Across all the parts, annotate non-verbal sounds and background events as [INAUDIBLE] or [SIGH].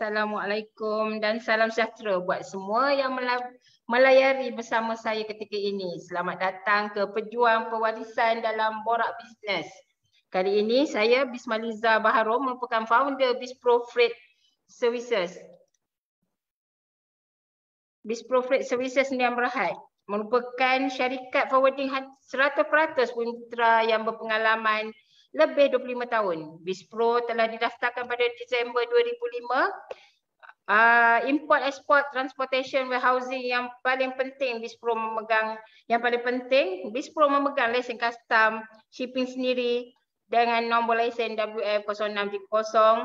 Assalamualaikum dan salam sejahtera buat semua yang melayari bersama saya ketika ini. Selamat datang ke Pejuang Pewarisan dalam Borak Bisnes. Kali ini saya Bismaliza Baharom merupakan founder Bispro Freight Services. Bispro Freight Services Nian Berhad merupakan syarikat forwarding 100% putera yang berpengalaman lebih 25 tahun. Bispro telah didaftarkan pada Disember 2005. Uh, ah, import, export, transportation, warehousing yang paling penting Bispro memegang yang paling penting Bispro memegang lesen custom, shipping sendiri dengan nombor lesen WF0630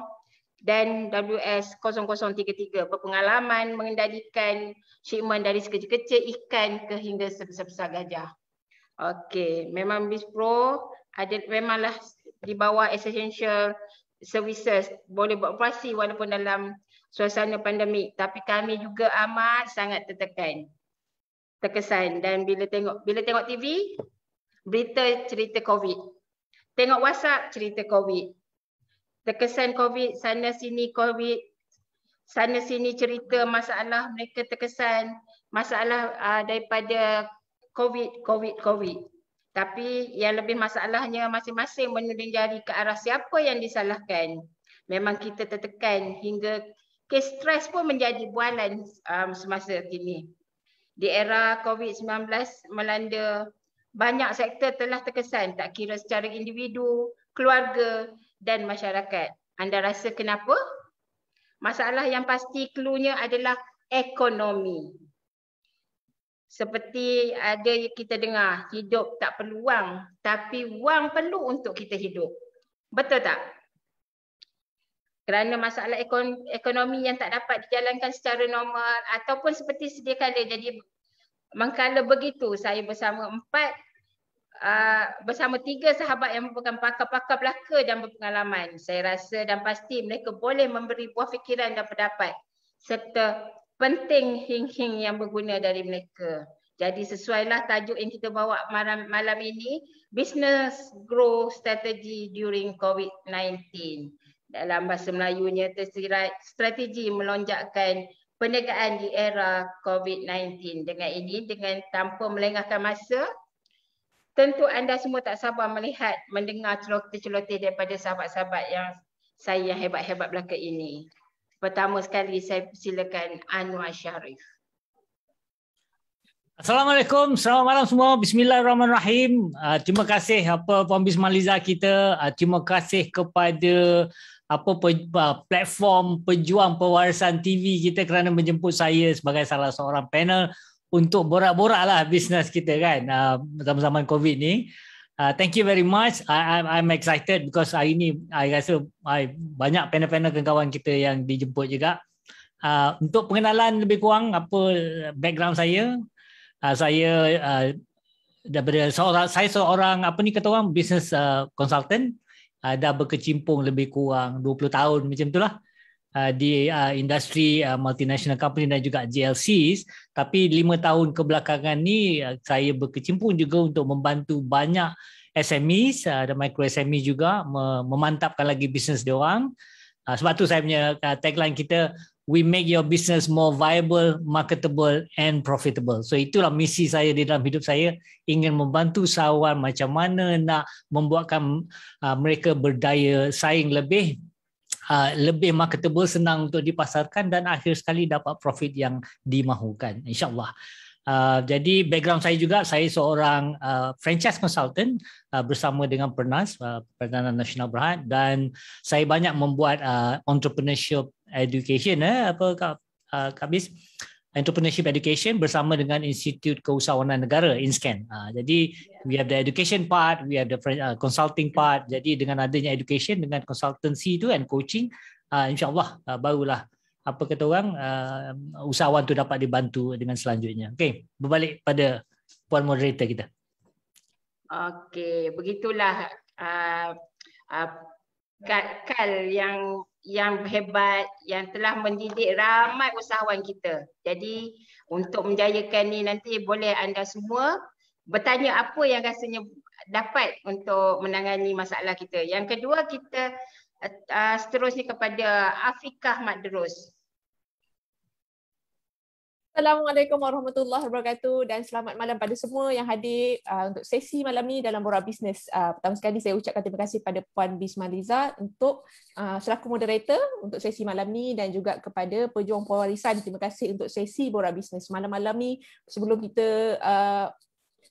dan WS0033 berpengalaman mengendalikan shipment dari sekecil-kecil ikan ke hingga sebesar-besar gajah. Okey, memang Bispro ada memanglah di bawah essential services boleh beroperasi walaupun dalam suasana pandemik tapi kami juga amat sangat tertekan terkesan dan bila tengok bila tengok TV berita cerita covid tengok WhatsApp cerita covid terkesan covid sana sini covid sana sini cerita masalah mereka terkesan masalah uh, daripada covid covid covid tapi yang lebih masalahnya masing-masing menuding jari ke arah siapa yang disalahkan. Memang kita tertekan hingga kes stres pun menjadi bualan um, semasa kini. Di era COVID-19 melanda, banyak sektor telah terkesan tak kira secara individu, keluarga dan masyarakat. Anda rasa kenapa? Masalah yang pasti cluenya adalah ekonomi seperti ada kita dengar hidup tak perlu wang tapi wang perlu untuk kita hidup betul tak kerana masalah ekonomi yang tak dapat dijalankan secara normal ataupun seperti sediakala jadi mengkala begitu saya bersama empat ah, bersama tiga sahabat yang merupakan pakar-pakar belaka dan berpengalaman. Saya rasa dan pasti mereka boleh memberi buah fikiran dan pendapat serta penting hing-hing yang berguna dari mereka. Jadi sesuailah tajuk yang kita bawa malam, malam ini, Business Growth Strategy During COVID-19. Dalam bahasa Melayunya tersirat strategi melonjakkan perniagaan di era COVID-19. Dengan ini, dengan tanpa melengahkan masa, tentu anda semua tak sabar melihat, mendengar celoteh-celoteh daripada sahabat-sahabat yang saya hebat-hebat belakang ini. Pertama sekali saya persilakan Anwar Sharif. Assalamualaikum, selamat malam semua. Bismillahirrahmanirrahim. Ah, terima kasih apa Puan Bismaliza kita. Ah, terima kasih kepada apa platform pejuang pewarisan TV kita kerana menjemput saya sebagai salah seorang panel untuk borak-boraklah bisnes kita kan uh, zaman-zaman COVID ni. Uh, thank you very much. I, I'm, I'm excited because hari ini I rasa I, banyak panel-panel kawan kita yang dijemput juga. Uh, untuk pengenalan lebih kurang apa background saya, uh, saya uh, daripada seorang, saya seorang apa ni kata orang business uh, consultant uh, dah berkecimpung lebih kurang 20 tahun macam itulah. Uh, di uh, industri uh, multinational company dan juga GLCs tapi lima tahun kebelakangan ni uh, saya berkecimpung juga untuk membantu banyak SMEs uh, dan micro SME juga memantapkan lagi bisnes dia orang uh, sebab tu saya punya uh, tagline kita we make your business more viable marketable and profitable so itulah misi saya di dalam hidup saya ingin membantu sawan macam mana nak membuatkan uh, mereka berdaya saing lebih Uh, lebih marketable, senang untuk dipasarkan dan akhir sekali dapat profit yang dimahukan. InsyaAllah. Uh, jadi background saya juga saya seorang uh, franchise consultant uh, bersama dengan Pernas uh, Pertanian Nasional Berhad dan saya banyak membuat uh, entrepreneurship education eh apa Kak, uh, Kak Bis entrepreneurship education bersama dengan Institut Keusahawanan Negara INSCAN. Uh, jadi we have the education part, we have the uh, consulting part. Jadi dengan adanya education dengan consultancy itu and coaching, uh, insyaallah uh, barulah apa kata orang uh, usahawan tu dapat dibantu dengan selanjutnya. Okey, berbalik pada puan moderator kita. Okey, begitulah uh, uh, Kak Kal yang yang hebat yang telah mendidik ramai usahawan kita. Jadi untuk menjayakan ni nanti boleh anda semua bertanya apa yang rasanya dapat untuk menangani masalah kita. Yang kedua kita uh, seterusnya kepada Afikah Madros. Assalamualaikum warahmatullahi wabarakatuh dan selamat malam pada semua yang hadir uh, untuk sesi malam ni dalam Borak Bisnes. Uh, pertama sekali saya ucapkan terima kasih kepada Puan Bisma Liza untuk uh, selaku moderator untuk sesi malam ni dan juga kepada pejuang pewarisan terima kasih untuk sesi Borak Bisnes malam-malam ni. Sebelum kita uh,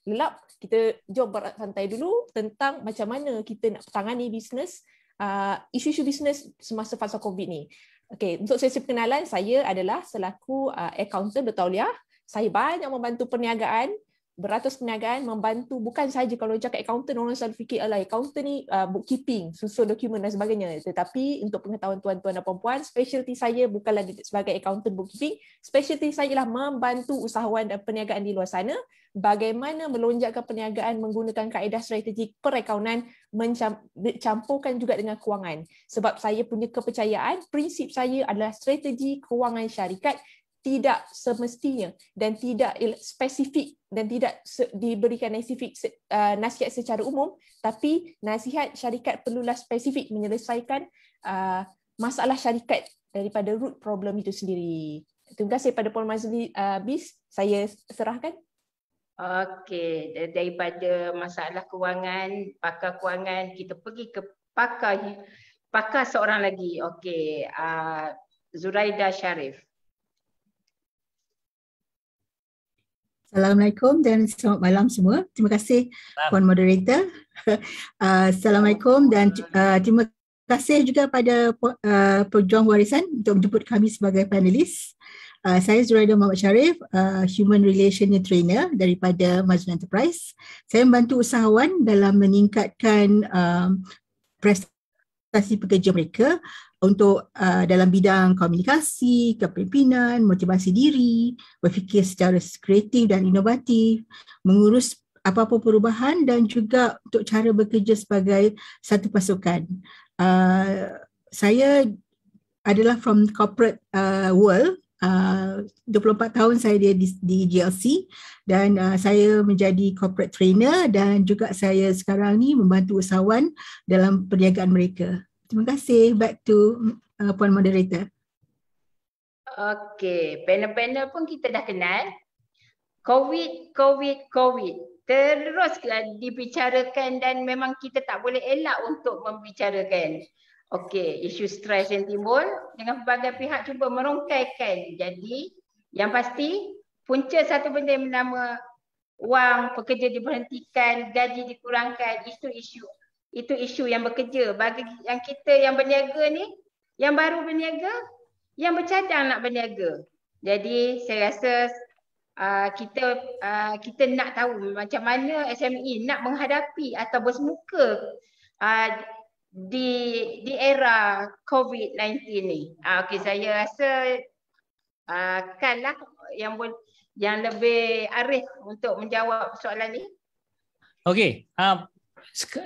lelap, kita jom berat santai dulu tentang macam mana kita nak tangani bisnes, uh, isu-isu bisnes semasa fasa COVID ni. Okay, untuk sesi perkenalan saya adalah selaku uh, accountant Betauliah. Saya banyak membantu perniagaan, beratus perniagaan membantu bukan saja kalau cakap accountant orang selalu fikir alah accountant ni uh, bookkeeping, susun dokumen dan sebagainya. Tetapi untuk pengetahuan tuan-tuan dan puan-puan, specialty saya bukanlah sebagai accountant bookkeeping, specialty saya ialah membantu usahawan dan perniagaan di luar sana bagaimana melonjakkan perniagaan menggunakan kaedah strategi perakaunan mencampurkan juga dengan kewangan. Sebab saya punya kepercayaan, prinsip saya adalah strategi kewangan syarikat tidak semestinya dan tidak spesifik dan tidak diberikan spesifik uh, nasihat secara umum tapi nasihat syarikat perlulah spesifik menyelesaikan uh, masalah syarikat daripada root problem itu sendiri. Terima kasih pada Puan Mazli uh, Bis. Saya serahkan Okey, daripada masalah kewangan, pakar kewangan, kita pergi ke pakar pakar seorang lagi. Okey, uh, Zuraida Sharif. Assalamualaikum dan selamat malam semua. Terima kasih puan moderator. Uh, [LAUGHS] Assalamualaikum dan uh, terima kasih juga pada uh, pejuang warisan untuk menjemput kami sebagai panelis. Uh, saya Zuraida Muhammad Sharif, uh, Human Relation Trainer daripada Majlis Enterprise. Saya membantu usahawan dalam meningkatkan uh, prestasi pekerja mereka untuk uh, dalam bidang komunikasi, kepimpinan, motivasi diri, berfikir secara kreatif dan inovatif, mengurus apa-apa perubahan dan juga untuk cara bekerja sebagai satu pasukan. Uh, saya adalah from corporate uh, world Ah, uh, 24 tahun saya di, di GLC dan uh, saya menjadi corporate trainer dan juga saya sekarang ni membantu usahawan dalam perniagaan mereka. Terima kasih. Back to uh, Puan Moderator. Okay, panel-panel pun kita dah kenal. COVID, COVID, COVID. Teruslah dibicarakan dan memang kita tak boleh elak untuk membicarakan. Okey, isu stres yang timbul dengan pelbagai pihak cuba merungkaikan. Jadi, yang pasti punca satu benda yang bernama wang pekerja diberhentikan, gaji dikurangkan, itu isu itu isu yang bekerja. Bagi yang kita yang berniaga ni, yang baru berniaga, yang bercadang nak berniaga. Jadi, saya rasa Uh, kita uh, kita nak tahu macam mana SME nak menghadapi atau bersemuka ah, di di era COVID-19 ni. Ah, okay, saya rasa ah, Kan lah yang boleh yang lebih arif untuk menjawab soalan ni. Okey, ah,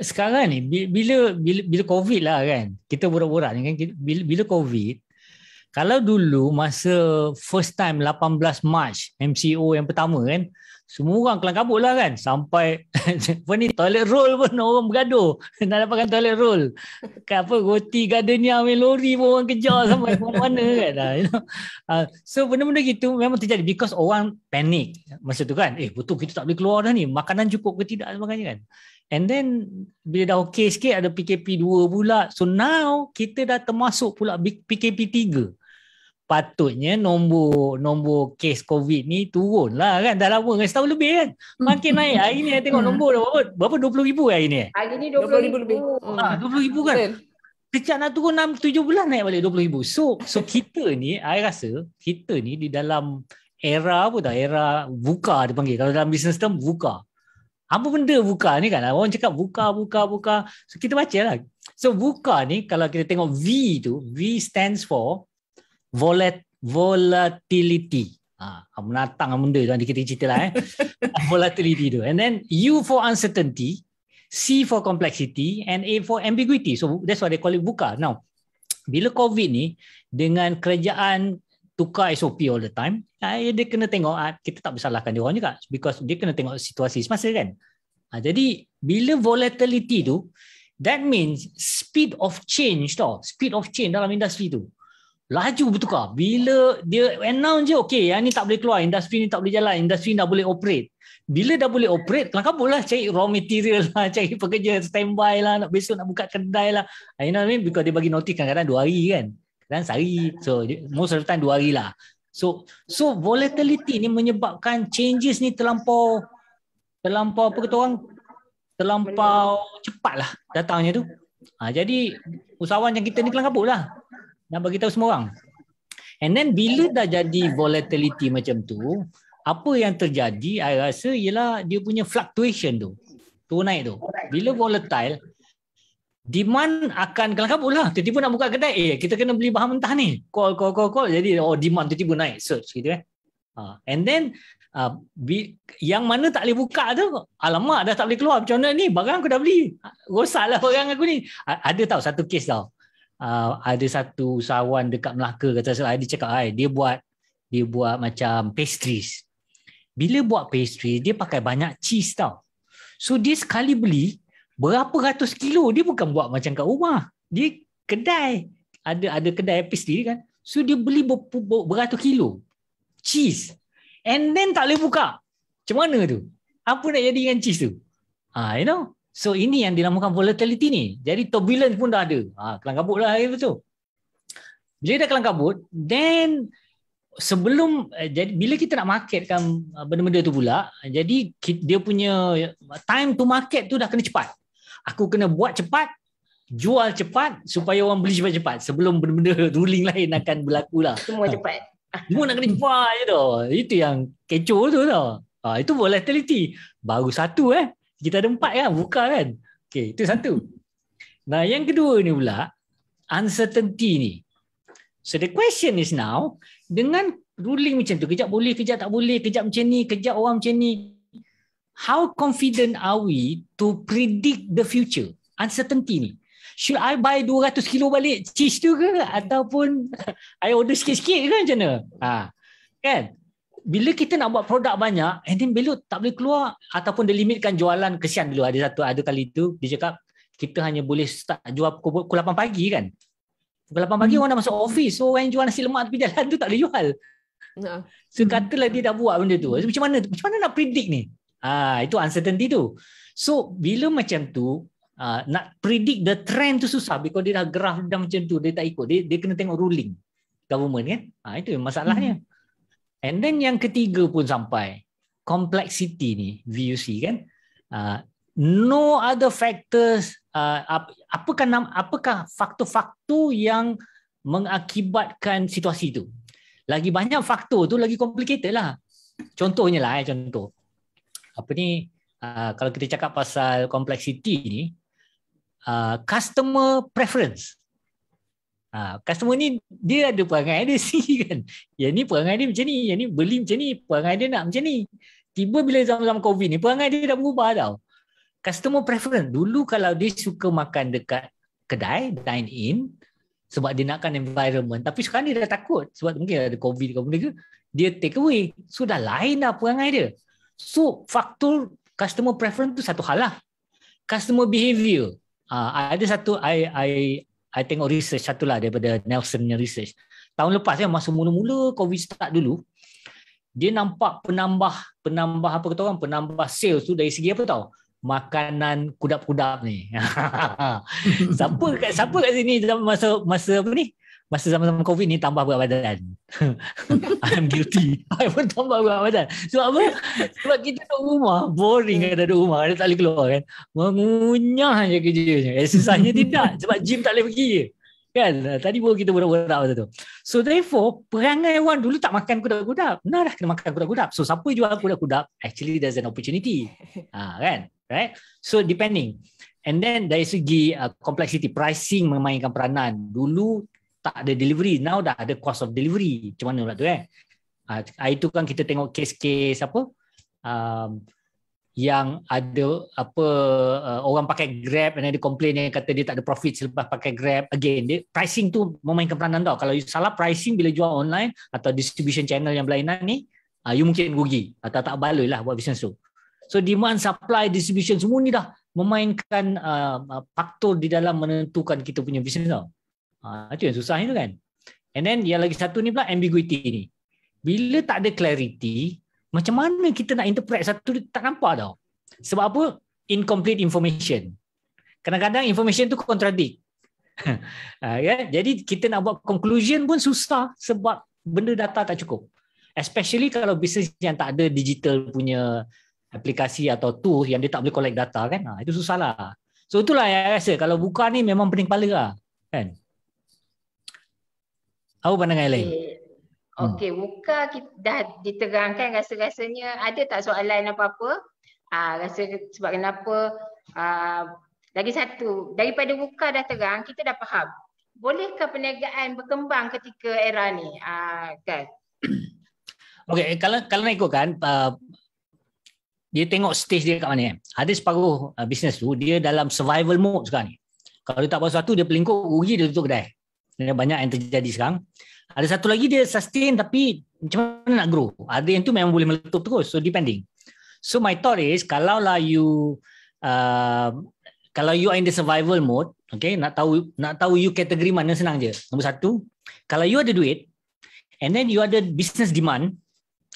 sekarang ni bila bila bila COVID lah kan. Kita borak-borak ni kan bila bila COVID kalau dulu masa first time 18 March MCO yang pertama kan semua orang kelang kabut lah kan sampai [LAUGHS] apa ni toilet roll pun [LAUGHS] orang bergaduh nak dapatkan toilet roll kan apa roti gardenia main lori pun orang kejar sampai ke [LAUGHS] mana kan lah, you know? uh, so benda-benda gitu memang terjadi because orang panik masa tu kan eh betul kita tak boleh keluar dah ni makanan cukup ke tidak sebagainya kan and then bila dah okay sikit ada PKP 2 pula so now kita dah termasuk pula PKP 3 patutnya nombor nombor kes covid ni turun lah kan dah lama kan setahun lebih kan makin naik hari ni saya tengok nombor dah berapa berapa 20,000 hari ni hari ni 20,000 20, 20, lebih 20,000 hmm. ah, kan Kecak nak turun 6 7 bulan naik balik 20000. So so kita ni I rasa kita ni di dalam era apa tau era buka dipanggil. Kalau dalam business term VUCA. Apa benda buka ni kan? Orang cakap buka buka buka. So kita bacalah. So buka ni kalau kita tengok V tu, V stands for volat volatility. Ah, ha, menatang benda tu kita cerita lah eh. [LAUGHS] volatility tu. And then U for uncertainty, C for complexity and A for ambiguity. So that's why they call it buka. Now, bila COVID ni dengan kerajaan tukar SOP all the time, ah, ya, dia kena tengok, ah, kita tak bersalahkan dia orang juga because dia kena tengok situasi semasa kan. Ha, jadi, bila volatility tu, that means speed of change tau, speed of change dalam industri tu. Laju bertukar. Bila dia announce je, okay, yang ni tak boleh keluar. Industri ni tak boleh jalan. Industri ni tak boleh operate. Bila dah boleh operate, kelang kabut lah cari raw material lah. [LAUGHS] Cari pekerja standby lah. Nak besok nak buka kedai lah. Ah, you know what I mean? Because dia bagi notice kadang-kadang dua hari kan. Kadang sehari. So, most of the time dua hari lah. So, so volatility ni menyebabkan changes ni terlampau, terlampau apa kata orang? Terlampau cepat lah datangnya tu. Ha, jadi, usahawan yang kita ni kelang kabut lah nak bagi tahu semua orang. And then bila dah jadi volatility macam tu, apa yang terjadi I rasa ialah dia punya fluctuation tu. tu naik tu. Bila volatile, demand akan kelang kabut lah. Tiba-tiba nak buka kedai, eh kita kena beli bahan mentah ni. Call, call, call, call. Jadi oh, demand tiba-tiba naik. Search gitu eh. Ha. And then uh, yang mana tak boleh buka tu alamak dah tak boleh keluar macam mana ni barang aku dah beli rosak lah barang aku ni ada tau satu case tau uh, ada satu usahawan dekat Melaka kata saya dia cakap ai dia buat dia buat macam pastries. Bila buat pastry dia pakai banyak cheese tau. So dia sekali beli berapa ratus kilo dia bukan buat macam kat rumah. Dia kedai ada ada kedai pastry kan. So dia beli ber, ber, beratus kilo cheese. And then tak boleh buka. Macam mana tu? Apa nak jadi dengan cheese tu? Ah, you know? So ini yang dinamakan volatility ni. Jadi turbulence pun dah ada. Ha, kelang kabut lah air ya, tu. Bila dah kelang kabut, then sebelum eh, jadi bila kita nak marketkan eh, benda-benda tu pula, jadi dia punya time to market tu dah kena cepat. Aku kena buat cepat, jual cepat supaya orang beli cepat-cepat sebelum benda-benda [LAUGHS] ruling lain akan berlaku lah. Semua ha. cepat. Semua nak kena cepat je tu. Itu yang kecoh tu tau. Ha, itu volatility. Baru satu eh kita ada empat kan buka kan okey itu satu nah yang kedua ni pula uncertainty ni so the question is now dengan ruling macam tu kejap boleh kejap tak boleh kejap macam ni kejap orang macam ni how confident are we to predict the future uncertainty ni should I buy 200 kilo balik cheese tu ke ataupun [LAUGHS] I order sikit-sikit ke macam mana ha, kan bila kita nak buat produk banyak and then belut tak boleh keluar ataupun dia limitkan jualan kesian dulu ada satu ada kali itu dia cakap kita hanya boleh start jual pukul, pukul 8 pagi kan pukul 8 pagi hmm. orang dah masuk office so orang yang jual nasi lemak tepi jalan tu tak boleh jual no. so katalah dia dah buat benda tu so, macam mana macam mana nak predict ni ha, itu uncertainty tu so bila macam tu ha, nak predict the trend tu susah because dia dah graf dah macam tu dia tak ikut dia, dia kena tengok ruling government kan ha, itu masalahnya hmm. And then yang ketiga pun sampai complexity ni VUC kan. Uh, no other factors uh, apakah apakah faktor-faktor yang mengakibatkan situasi tu. Lagi banyak faktor tu lagi complicated lah. Contohnya lah eh contoh. Apa ni uh, kalau kita cakap pasal complexity ni uh, customer preference Ha, customer ni dia ada perangai dia [LAUGHS] sendiri kan. Yang ni perangai dia macam ni, yang ni beli macam ni, perangai dia nak macam ni. Tiba bila zaman-zaman COVID ni perangai dia dah berubah tau. Customer preference. Dulu kalau dia suka makan dekat kedai, dine in, sebab dia nakkan environment. Tapi sekarang dia dah takut sebab mungkin ada COVID ke benda ke. Dia take away. So lain dah perangai dia. So faktor customer preference tu satu hal lah. Customer behavior. Uh, ada satu I, I, I tengok research satu lah daripada Nelson punya research. Tahun lepas ya, masa mula-mula COVID start dulu, dia nampak penambah penambah apa kata orang penambah sales tu dari segi apa tau makanan kudap-kudap ni [LAUGHS] siapa kat siapa kat sini dalam masa masa apa ni masa zaman-zaman COVID ni tambah berat badan. [LAUGHS] I'm guilty. I pun tambah berat badan. Sebab apa? Sebab kita kat rumah, boring kan ada rumah. Ada tak boleh keluar kan. Mengunyah je kerjanya. Eh, susahnya tidak. Sebab gym tak boleh pergi je. Kan? Tadi pun kita berat-berat masa tu. So therefore, perangai orang dulu tak makan kudap-kudap. Nah dah kena makan kudap-kudap. So siapa jual kudap-kudap, actually there's an opportunity. Ha, kan? Right? So depending. And then dari segi uh, complexity, pricing memainkan peranan. Dulu tak ada delivery now dah ada cost of delivery macam mana pula tu eh uh, ah, itu kan kita tengok case case apa um, yang ada apa uh, orang pakai grab dan ada complain yang kata dia tak ada profit selepas pakai grab again dia, pricing tu memainkan peranan tau kalau salah pricing bila jual online atau distribution channel yang berlainan ni uh, you mungkin rugi atau ah, tak baloi lah buat business tu so demand supply distribution semua ni dah memainkan uh, faktor di dalam menentukan kita punya business tau Ah, itu yang susah itu kan. And then yang lagi satu ni pula ambiguity ni. Bila tak ada clarity, macam mana kita nak interpret satu tak nampak tau. Sebab apa? Incomplete information. Kadang-kadang information tu contradict. yeah? [LAUGHS] Ha, kan? Jadi kita nak buat conclusion pun susah sebab benda data tak cukup. Especially kalau bisnes yang tak ada digital punya aplikasi atau tool yang dia tak boleh collect data kan. Ha, itu susah lah. So itulah yang saya rasa kalau buka ni memang pening kepala lah. Kan? Apa pandangan okay. lain? Okey, buka hmm. kita dah diterangkan rasa-rasanya ada tak soalan apa-apa? Ah, rasa sebab kenapa ah, lagi satu, daripada buka dah terang, kita dah faham. Bolehkah perniagaan berkembang ketika era ni? Ah, kan? [COUGHS] Okey, kalau kalau nak ikutkan, uh, dia tengok stage dia kat mana. Eh? Ada separuh uh, ah, bisnes tu, dia dalam survival mode sekarang ni. Kalau dia tak buat sesuatu, dia pelingkuk, rugi dia tutup kedai sebenarnya banyak yang terjadi sekarang. Ada satu lagi dia sustain tapi macam mana nak grow? Ada yang tu memang boleh meletup terus. So depending. So my thought is kalau lah you uh, kalau you are in the survival mode, okay, nak tahu nak tahu you kategori mana senang je. Nombor satu, kalau you ada duit and then you ada business demand,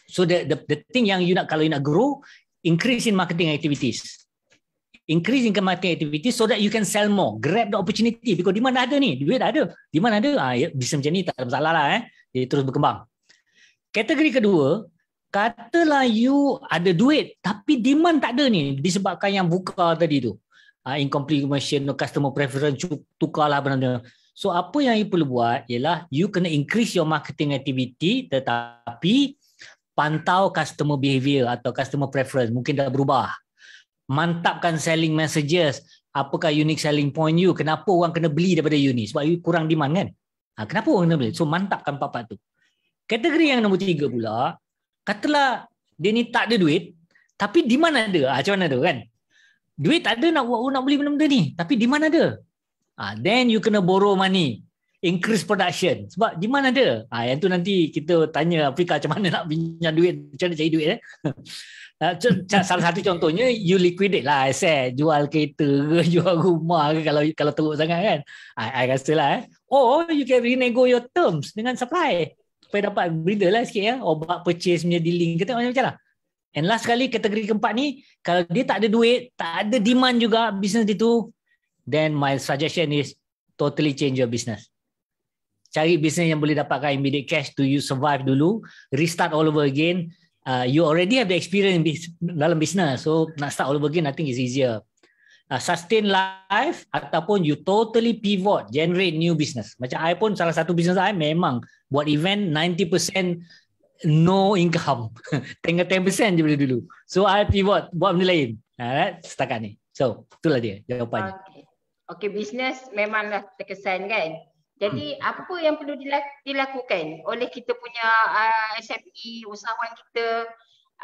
so the, the the thing yang you nak kalau you nak grow increase in marketing activities. Increase increasing marketing activity so that you can sell more. Grab the opportunity because di mana ada ni? Duit ada. Di mana ada? Ah, ya, bisa macam ni tak ada masalah lah. Eh. Jadi terus berkembang. Kategori kedua, katalah you ada duit tapi demand tak ada ni disebabkan yang buka tadi tu. Ah, incomplete machine, customer preference, tukarlah benda-benda. So apa yang you perlu buat ialah you kena increase your marketing activity tetapi pantau customer behavior atau customer preference mungkin dah berubah mantapkan selling messages apakah unique selling point you kenapa orang kena beli daripada you ni sebab you kurang demand kan ha, kenapa orang kena beli so mantapkan part-part tu kategori yang nombor tiga pula katalah dia ni tak ada duit tapi di mana ada ha, macam mana tu kan duit tak ada nak, nak beli benda-benda ni tapi di mana ada ha, then you kena borrow money increase production sebab di mana ada ha, yang tu nanti kita tanya Afrika macam mana nak pinjam duit macam mana cari duit eh? [LAUGHS] Ah, salah satu contohnya you liquidate lah aset jual kereta ke [LAUGHS] jual rumah ke kalau kalau teruk sangat kan ah, I, I rasa lah eh. or you can renego your terms dengan supply supaya dapat breather lah sikit ya or buat purchase punya dealing kata macam-macam lah and last kali kategori keempat ni kalau dia tak ada duit tak ada demand juga bisnes itu then my suggestion is totally change your business cari bisnes yang boleh dapatkan immediate cash to you survive dulu restart all over again uh, you already have the experience in bis- dalam business. So nak start all over again, I think is easier. Uh, sustain life ataupun you totally pivot, generate new business. Macam I pun salah satu business I memang buat event 90% no income. [LAUGHS] Tengah 10% je boleh dulu. So I pivot, buat benda lain. Alright, setakat ni. So itulah dia jawapannya. Okay. Okay, business memanglah terkesan kan? Jadi hmm. apa yang perlu dilakukan oleh kita punya uh, ah, SME, usahawan kita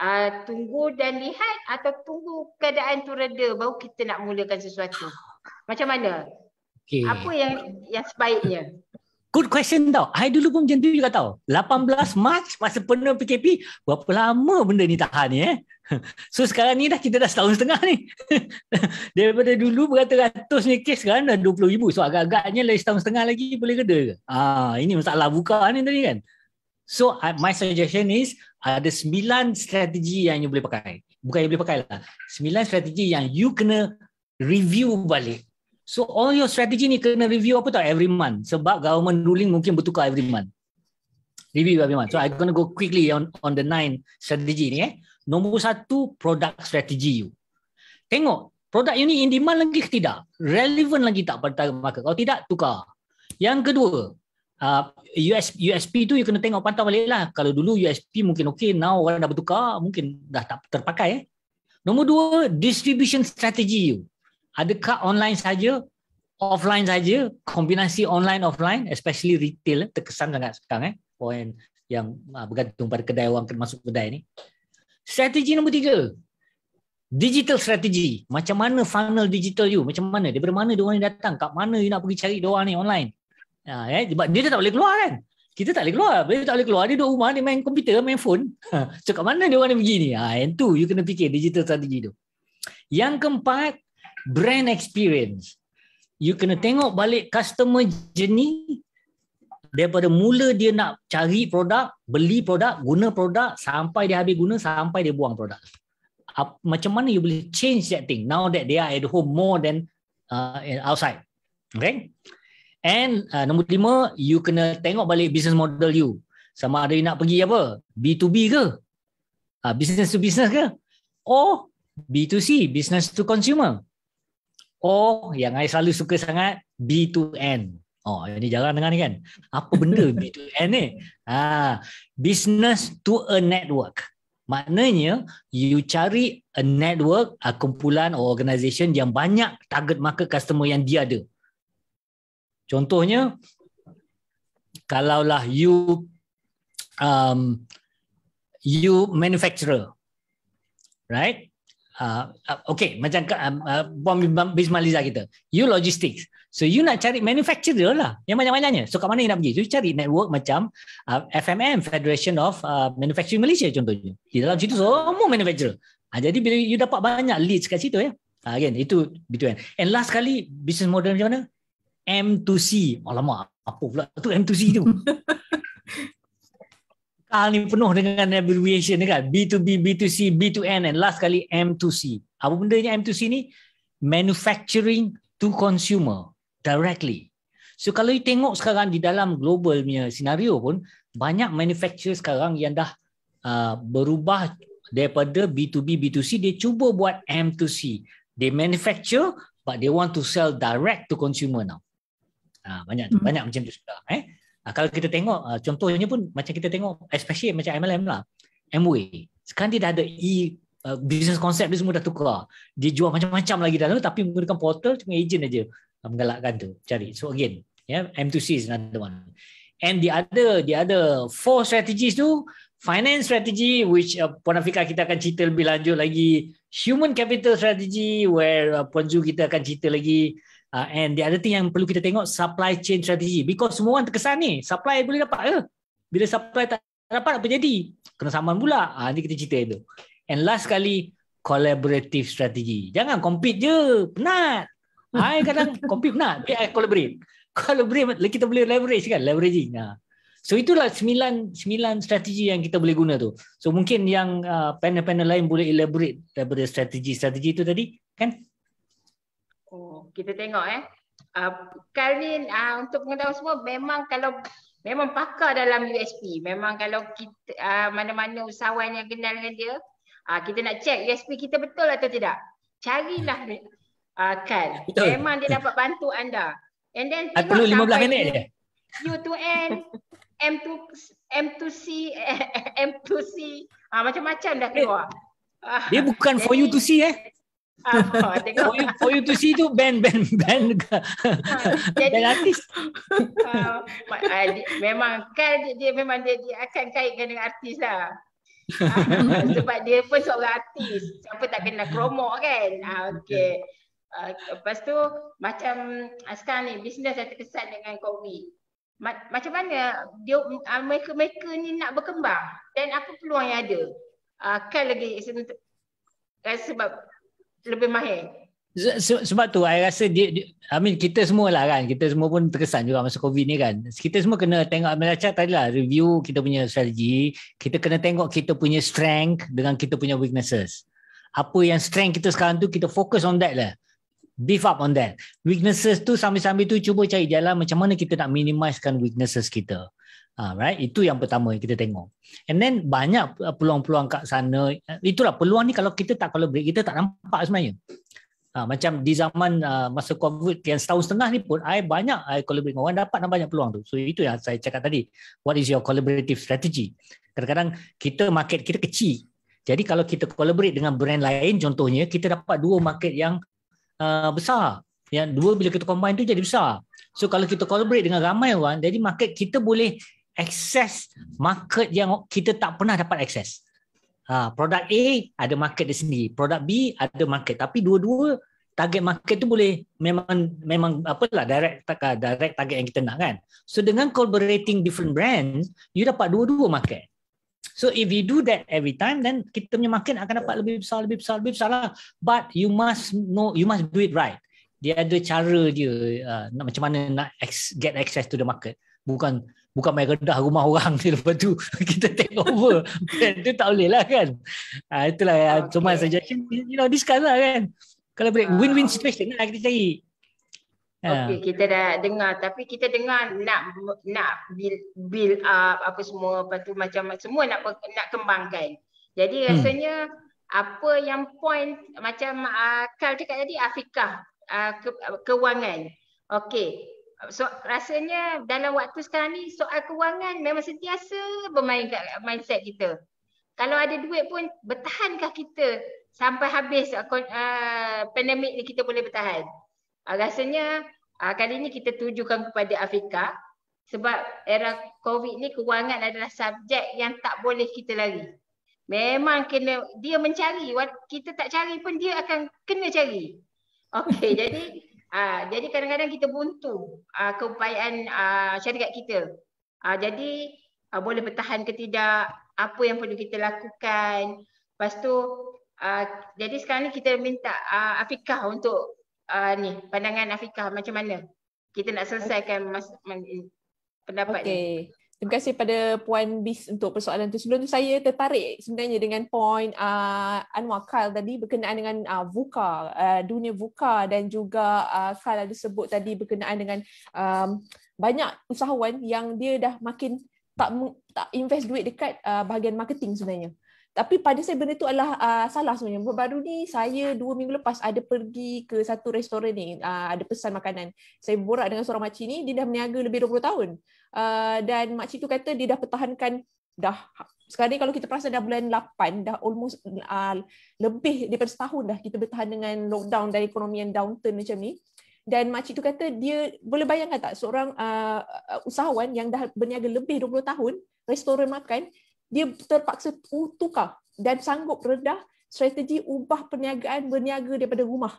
uh, tunggu dan lihat atau tunggu keadaan tu reda baru kita nak mulakan sesuatu. Macam mana? Okay. Apa yang yang sebaiknya? Good question tau. I dulu pun macam tu juga tau. 18 March masa penuh PKP, berapa lama benda ni tahan ni eh? [LAUGHS] So sekarang ni dah kita dah setahun setengah ni. [LAUGHS] Daripada dulu berkata ratus ni kes sekarang dah 20 ribu. So agak-agaknya lagi setahun setengah lagi boleh kena ke? Ah, ini masalah buka ni tadi kan? So my suggestion is ada sembilan strategi yang you boleh pakai. Bukan yang boleh pakai lah. Sembilan strategi yang you kena review balik. So all your strategy ni kena review apa tau every month sebab government ruling mungkin bertukar every month. Review every month. So I gonna go quickly on on the nine strategy ni eh. Nombor satu, product strategy you. Tengok, produk you ni in demand lagi ke tidak? Relevant lagi tak pada target market? Kalau tidak, tukar. Yang kedua, USP, uh, USP tu you kena tengok pantau balik lah. Kalau dulu USP mungkin okay, now orang dah bertukar, mungkin dah tak terpakai. Eh. Nombor dua, distribution strategy you adakah online saja offline saja kombinasi online offline especially retail eh, terkesan sangat sekarang eh poin yang ah, bergantung pada kedai orang masuk kedai ni strategi nombor tiga digital strategy macam mana funnel digital you macam mana daripada mana dia orang ni datang kat mana you nak pergi cari dia orang ni online ha, eh? sebab dia tak boleh keluar kan kita tak boleh keluar dia tak boleh keluar dia duduk rumah dia main komputer main phone [LAUGHS] so kat mana dia orang ni pergi ni ha, yang tu you kena fikir digital strategy tu yang keempat brand experience. You kena tengok balik customer journey daripada mula dia nak cari produk, beli produk, guna produk sampai dia habis guna sampai dia buang produk. Macam mana you boleh change that thing now that they are at home more than uh, outside. Okay? And uh, nombor lima, you kena tengok balik business model you. Sama ada you nak pergi apa? B2B ke? Uh, business to business ke? Or B2C, business to consumer. Or yang saya selalu suka sangat B2N. Oh, ini jarang dengar ni kan. Apa benda [LAUGHS] B2N ni? Ha, business to a network. Maknanya you cari a network, a kumpulan or organisation yang banyak target market customer yang dia ada. Contohnya kalaulah you um, you manufacturer. Right? Ah, ah, okay, macam uh, ah, Bom Bismaliza kita. You logistics. So you nak cari manufacturer lah yang banyak-banyaknya. So kat mana you nak pergi? So you cari network macam uh, FMM, Federation of uh, Manufacturing Malaysia contohnya. Di dalam situ semua manufacturer. Ha, jadi bila you dapat banyak leads kat situ ya. Uh, again, itu b And last kali, business model macam mana? M2C. Alamak, apa pula tu M2C tu? [LAUGHS] Kal ni penuh dengan abbreviation dekat B2B, B2C, B2N and last kali M2C. Apa benda ni M2C ni? Manufacturing to consumer directly. So kalau you tengok sekarang di dalam global punya scenario pun banyak manufacturer sekarang yang dah uh, berubah daripada B2B, B2C dia cuba buat M2C. They manufacture but they want to sell direct to consumer now. Ha, banyak hmm. banyak macam tu sekarang eh. Ah, kalau kita tengok uh, contohnya pun macam kita tengok especially macam MLM lah Amway sekarang dia dah ada e uh, business concept dia semua dah tukar dia jual macam-macam lagi dalam tapi menggunakan portal cuma agent aja menggalakkan tu cari so again yeah M2C is another one and the other the other four strategies tu finance strategy which uh, Puan Afika kita akan cerita lebih lanjut lagi human capital strategy where uh, Puan Zu kita akan cerita lagi uh, and the other thing yang perlu kita tengok supply chain strategy because semua orang terkesan ni supply boleh dapat ke bila supply tak dapat apa jadi kena saman pula ah uh, ni kita cerita itu and last sekali collaborative strategy jangan compete je penat Hai [LAUGHS] kadang compete penat tapi I collaborate [LAUGHS] collaborate kita boleh leverage kan leveraging ha. so itulah sembilan sembilan strategi yang kita boleh guna tu so mungkin yang uh, panel-panel lain boleh elaborate daripada strategi-strategi tu tadi kan kita tengok eh. Uh, ah, kali ni uh, ah, untuk pengetahuan semua memang kalau memang pakar dalam USP. Memang kalau kita uh, mana-mana usahawan yang kenal dengan dia, uh, kita nak check USP kita betul atau tidak. Carilah ni. Uh, Kal. Betul. Memang dia dapat bantu anda. And then I perlu 15 minit dia. U to N, M to M to C, [LAUGHS] M to C. Uh, macam-macam dah keluar. Eh, dia bukan for you to see eh. Ah, [LAUGHS] for, you, to see tu band band band ke ha, jadi, band artis uh, memang kan dia, memang dia, dia akan kaitkan dengan artis lah uh, [LAUGHS] sebab dia pun seorang artis siapa tak kenal promo kan uh, okay. uh, lepas tu macam uh, sekarang ni bisnes dah terkesan dengan covid Ma- macam mana dia uh, mereka mereka ni nak berkembang dan apa peluang yang ada uh, kan lagi sebab lebih mahir. Sebab tu saya rasa dia, dia, I mean kita semua lah kan Kita semua pun terkesan juga Masa COVID ni kan Kita semua kena tengok Amin tadi lah Review kita punya strategi Kita kena tengok Kita punya strength Dengan kita punya weaknesses Apa yang strength kita sekarang tu Kita fokus on that lah Beef up on that Weaknesses tu Sambil-sambil tu Cuba cari jalan Macam mana kita nak minimiskan Weaknesses kita Ah, right, itu yang pertama yang kita tengok. And then banyak uh, peluang-peluang kat sana. Uh, itulah peluang ni kalau kita tak collaborate, kita tak nampak sebenarnya. Ha, macam di zaman uh, masa COVID yang setahun setengah ni pun, I banyak I collaborate dengan orang dapat banyak peluang tu. So itu yang saya cakap tadi. What is your collaborative strategy? Kadang-kadang kita market kita kecil. Jadi kalau kita collaborate dengan brand lain, contohnya kita dapat dua market yang uh, besar. Yang dua bila kita combine tu jadi besar. So kalau kita collaborate dengan ramai orang, jadi market kita boleh Akses market yang kita tak pernah dapat akses. Ha, produk A ada market di sini, produk B ada market tapi dua-dua target market tu boleh memang memang apa lah direct ah, direct target yang kita nak kan. So dengan collaborating different brands, you dapat dua-dua market. So if you do that every time then kita punya market akan dapat lebih besar lebih besar lebih besar lah. But you must know you must do it right. Dia ada cara dia uh, nak, macam mana nak get access to the market. Bukan bukan main redah rumah orang ni lepas tu [LAUGHS] kita take over kan? itu tak boleh lah kan uh, itulah ya. okay. cuma suggestion you know discuss lah kan kalau boleh uh, win-win situation lah kita cari ha. Okay, yeah. kita dah dengar tapi kita dengar nak nak build, build up apa semua lepas tu macam semua nak nak kembangkan. Jadi hmm. rasanya apa yang point macam uh, ah, Karl cakap tadi Afrika uh, ah, ke, kewangan. Okay, so rasanya dalam waktu sekarang ni soal kewangan memang sentiasa bermain kat mindset kita. Kalau ada duit pun bertahankah kita sampai habis uh, uh pandemik ni kita boleh bertahan. Uh, rasanya uh, kali ni kita tujukan kepada Afrika sebab era Covid ni kewangan adalah subjek yang tak boleh kita lari. Memang kena dia mencari kita tak cari pun dia akan kena cari. Okey [LAUGHS] jadi Uh, jadi kadang-kadang kita buntu uh, keupayaan uh, syarikat kita. Uh, jadi uh, boleh bertahan ke tidak, apa yang perlu kita lakukan. Lepas tu, uh, jadi sekarang ni kita minta uh, Afiqah untuk uh, ni, pandangan Afiqah macam mana. Kita nak selesaikan mas- pendapat okay. ni terima kasih pada Puan Bis untuk persoalan tu. Sebelum tu saya tertarik sebenarnya dengan poin uh, Anwar Kyle tadi berkenaan dengan uh, VUCA, uh, dunia VUCA dan juga uh, Kyle ada sebut tadi berkenaan dengan um, banyak usahawan yang dia dah makin tak tak invest duit dekat uh, bahagian marketing sebenarnya. Tapi pada saya benda tu adalah uh, salah sebenarnya. Baru ni saya dua minggu lepas ada pergi ke satu restoran ni. Uh, ada pesan makanan. Saya berbual dengan seorang makcik ni. Dia dah berniaga lebih 20 tahun. Ah, dan makcik tu kata dia dah pertahankan dah sekarang ni kalau kita perasan dah bulan 8 dah almost uh, lebih daripada setahun dah kita bertahan dengan lockdown dan ekonomi yang downturn macam ni dan makcik tu kata dia boleh bayangkan tak seorang uh, usahawan yang dah berniaga lebih 20 tahun restoran makan dia terpaksa tukar dan sanggup redah strategi ubah perniagaan berniaga daripada rumah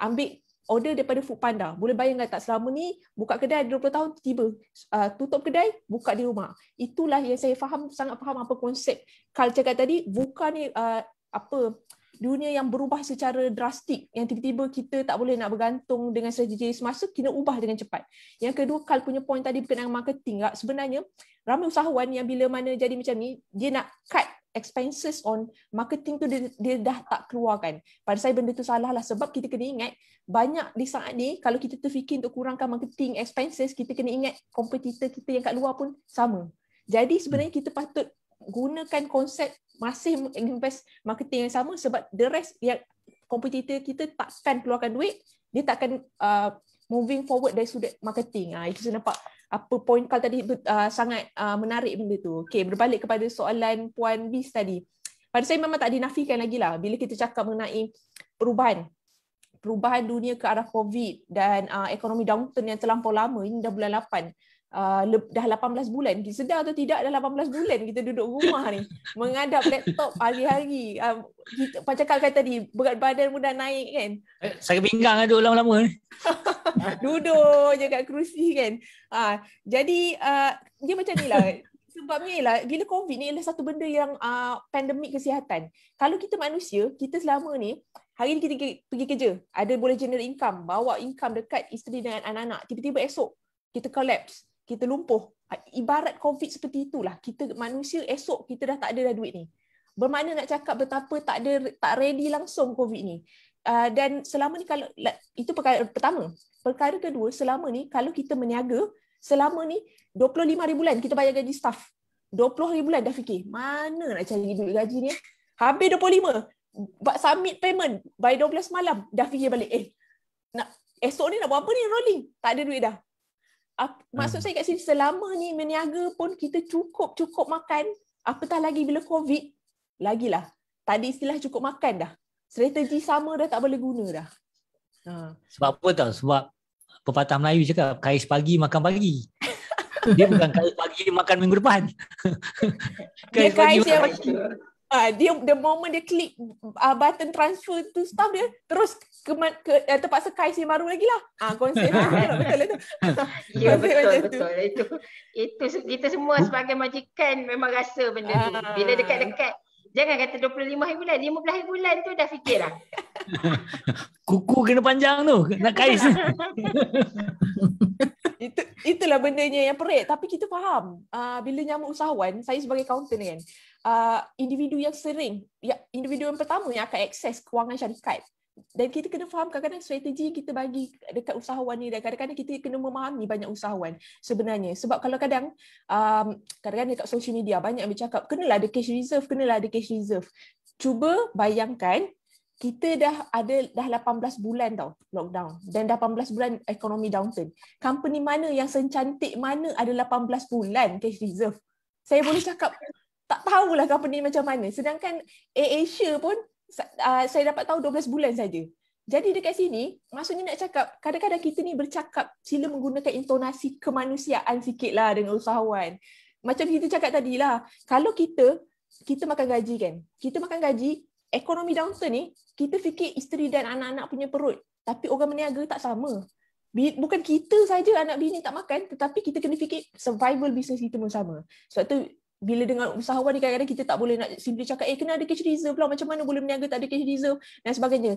ambil order daripada food panda. Boleh bayangkan tak selama ni buka kedai 20 tahun tiba uh, tutup kedai, buka di rumah. Itulah yang saya faham sangat faham apa konsep culture cakap tadi buka ni uh, apa dunia yang berubah secara drastik yang tiba-tiba kita tak boleh nak bergantung dengan strategi semasa kena ubah dengan cepat. Yang kedua kal punya point tadi berkenaan marketing. Lah. Sebenarnya ramai usahawan yang bila mana jadi macam ni dia nak cut expenses on marketing tu dia, dia dah tak keluarkan. Pada saya benda tu salah lah sebab kita kena ingat banyak di saat ni kalau kita tu fikir untuk kurangkan marketing expenses kita kena ingat kompetitor kita yang kat luar pun sama. Jadi sebenarnya kita patut gunakan konsep masih invest marketing yang sama sebab the rest yang kompetitor kita takkan keluarkan duit, dia takkan uh, moving forward dari sudut marketing. Ah uh, itu saya nampak apa poin kau tadi uh, sangat uh, menarik benda tu. Okay, berbalik kepada soalan Puan Bis tadi. Pada saya memang tak dinafikan lagi lah bila kita cakap mengenai perubahan. Perubahan dunia ke arah COVID dan uh, ekonomi downturn yang terlampau lama. Ini dah bulan Uh, dah 18 bulan kita sedar atau tidak dah 18 bulan kita duduk rumah ni mengadap laptop hari-hari uh, kita, kata kan tadi berat badan pun dah naik kan eh, saya bingkang, ada lah lama-lama ni [LAUGHS] duduk je kat kerusi kan ah, jadi dia macam ni lah [LAUGHS] sebabnya lah, bila covid ni adalah satu benda yang pandemik kesihatan kalau kita manusia kita selama ni hari ni kita pergi kerja ada boleh generate income bawa income dekat isteri dengan anak-anak tiba-tiba esok kita collapse kita lumpuh. Ah, ibarat COVID seperti itulah. Kita manusia esok kita dah tak ada dah duit ni. Bermakna nak cakap betapa tak ada tak ready langsung COVID ni. Uh, dan selama ni kalau itu perkara pertama. Perkara kedua, selama ni kalau kita meniaga, selama ni 25,000 bulan kita bayar gaji staff. 20,000 bulan dah fikir, mana nak cari duit gaji ni? Eh? Habis 25, buat submit payment by 12 malam dah fikir balik, eh nak esok ni nak buat apa ni rolling? Tak ada duit dah. Apa, hmm. Maksud saya kat sini selama ni meniaga pun kita cukup-cukup makan. Apatah lagi bila COVID, lagilah. Tadi istilah cukup makan dah. Strategi sama dah tak boleh guna dah. Ha. Sebab apa tau? Sebab pepatah Melayu cakap kais pagi makan pagi. Dia bukan kais pagi makan minggu depan. kais kais pagi, yang makan. Ah dia the moment dia klik uh, button transfer to staff dia terus ke, ke, eh, ke tempat sekai kaisi baru lagi lah. Ah uh, konsep lah, betul lah tu. [LAUGHS] Ya [LAUGHS] betul betul, betul. Itu. itu. itu kita semua sebagai majikan memang rasa benda uh. tu. Ah. Bila dekat-dekat Jangan kata 25 hari bulan, 15 hari bulan tu dah fikir lah. [LAUGHS] Kuku kena panjang tu, nak kais. Itu itulah bendanya yang perik tapi kita faham. Uh, bila nyamuk usahawan, saya sebagai kaunter kan. Uh, individu yang sering ya individu yang pertama yang akan akses kewangan syarikat. Dan kita kena faham kadang-kadang strategi yang kita bagi dekat usahawan ni dan kadang-kadang kita kena memahami banyak usahawan sebenarnya. Sebab kalau kadang um, kadang-kadang dekat social media banyak yang bercakap kenalah ada cash reserve, kenalah ada cash reserve. Cuba bayangkan kita dah ada dah 18 bulan tau lockdown dan 18 bulan ekonomi downturn. Company mana yang secantik mana ada 18 bulan cash reserve? Saya boleh cakap tak tahulah company macam mana. Sedangkan Air Asia pun ah, saya dapat tahu 12 bulan saja. Jadi dekat sini maksudnya nak cakap kadang-kadang kita ni bercakap sila menggunakan intonasi kemanusiaan sikitlah dengan usahawan. Macam kita cakap tadilah, kalau kita kita makan gaji kan. Kita makan gaji, ekonomi downturn ni kita fikir isteri dan anak-anak punya perut tapi orang berniaga tak sama bukan kita saja anak bini tak makan tetapi kita kena fikir survival business kita pun sama sebab tu bila dengan usahawan ni kadang-kadang kita tak boleh nak simply cakap eh kena ada cash reserve pula macam mana boleh berniaga tak ada cash reserve dan sebagainya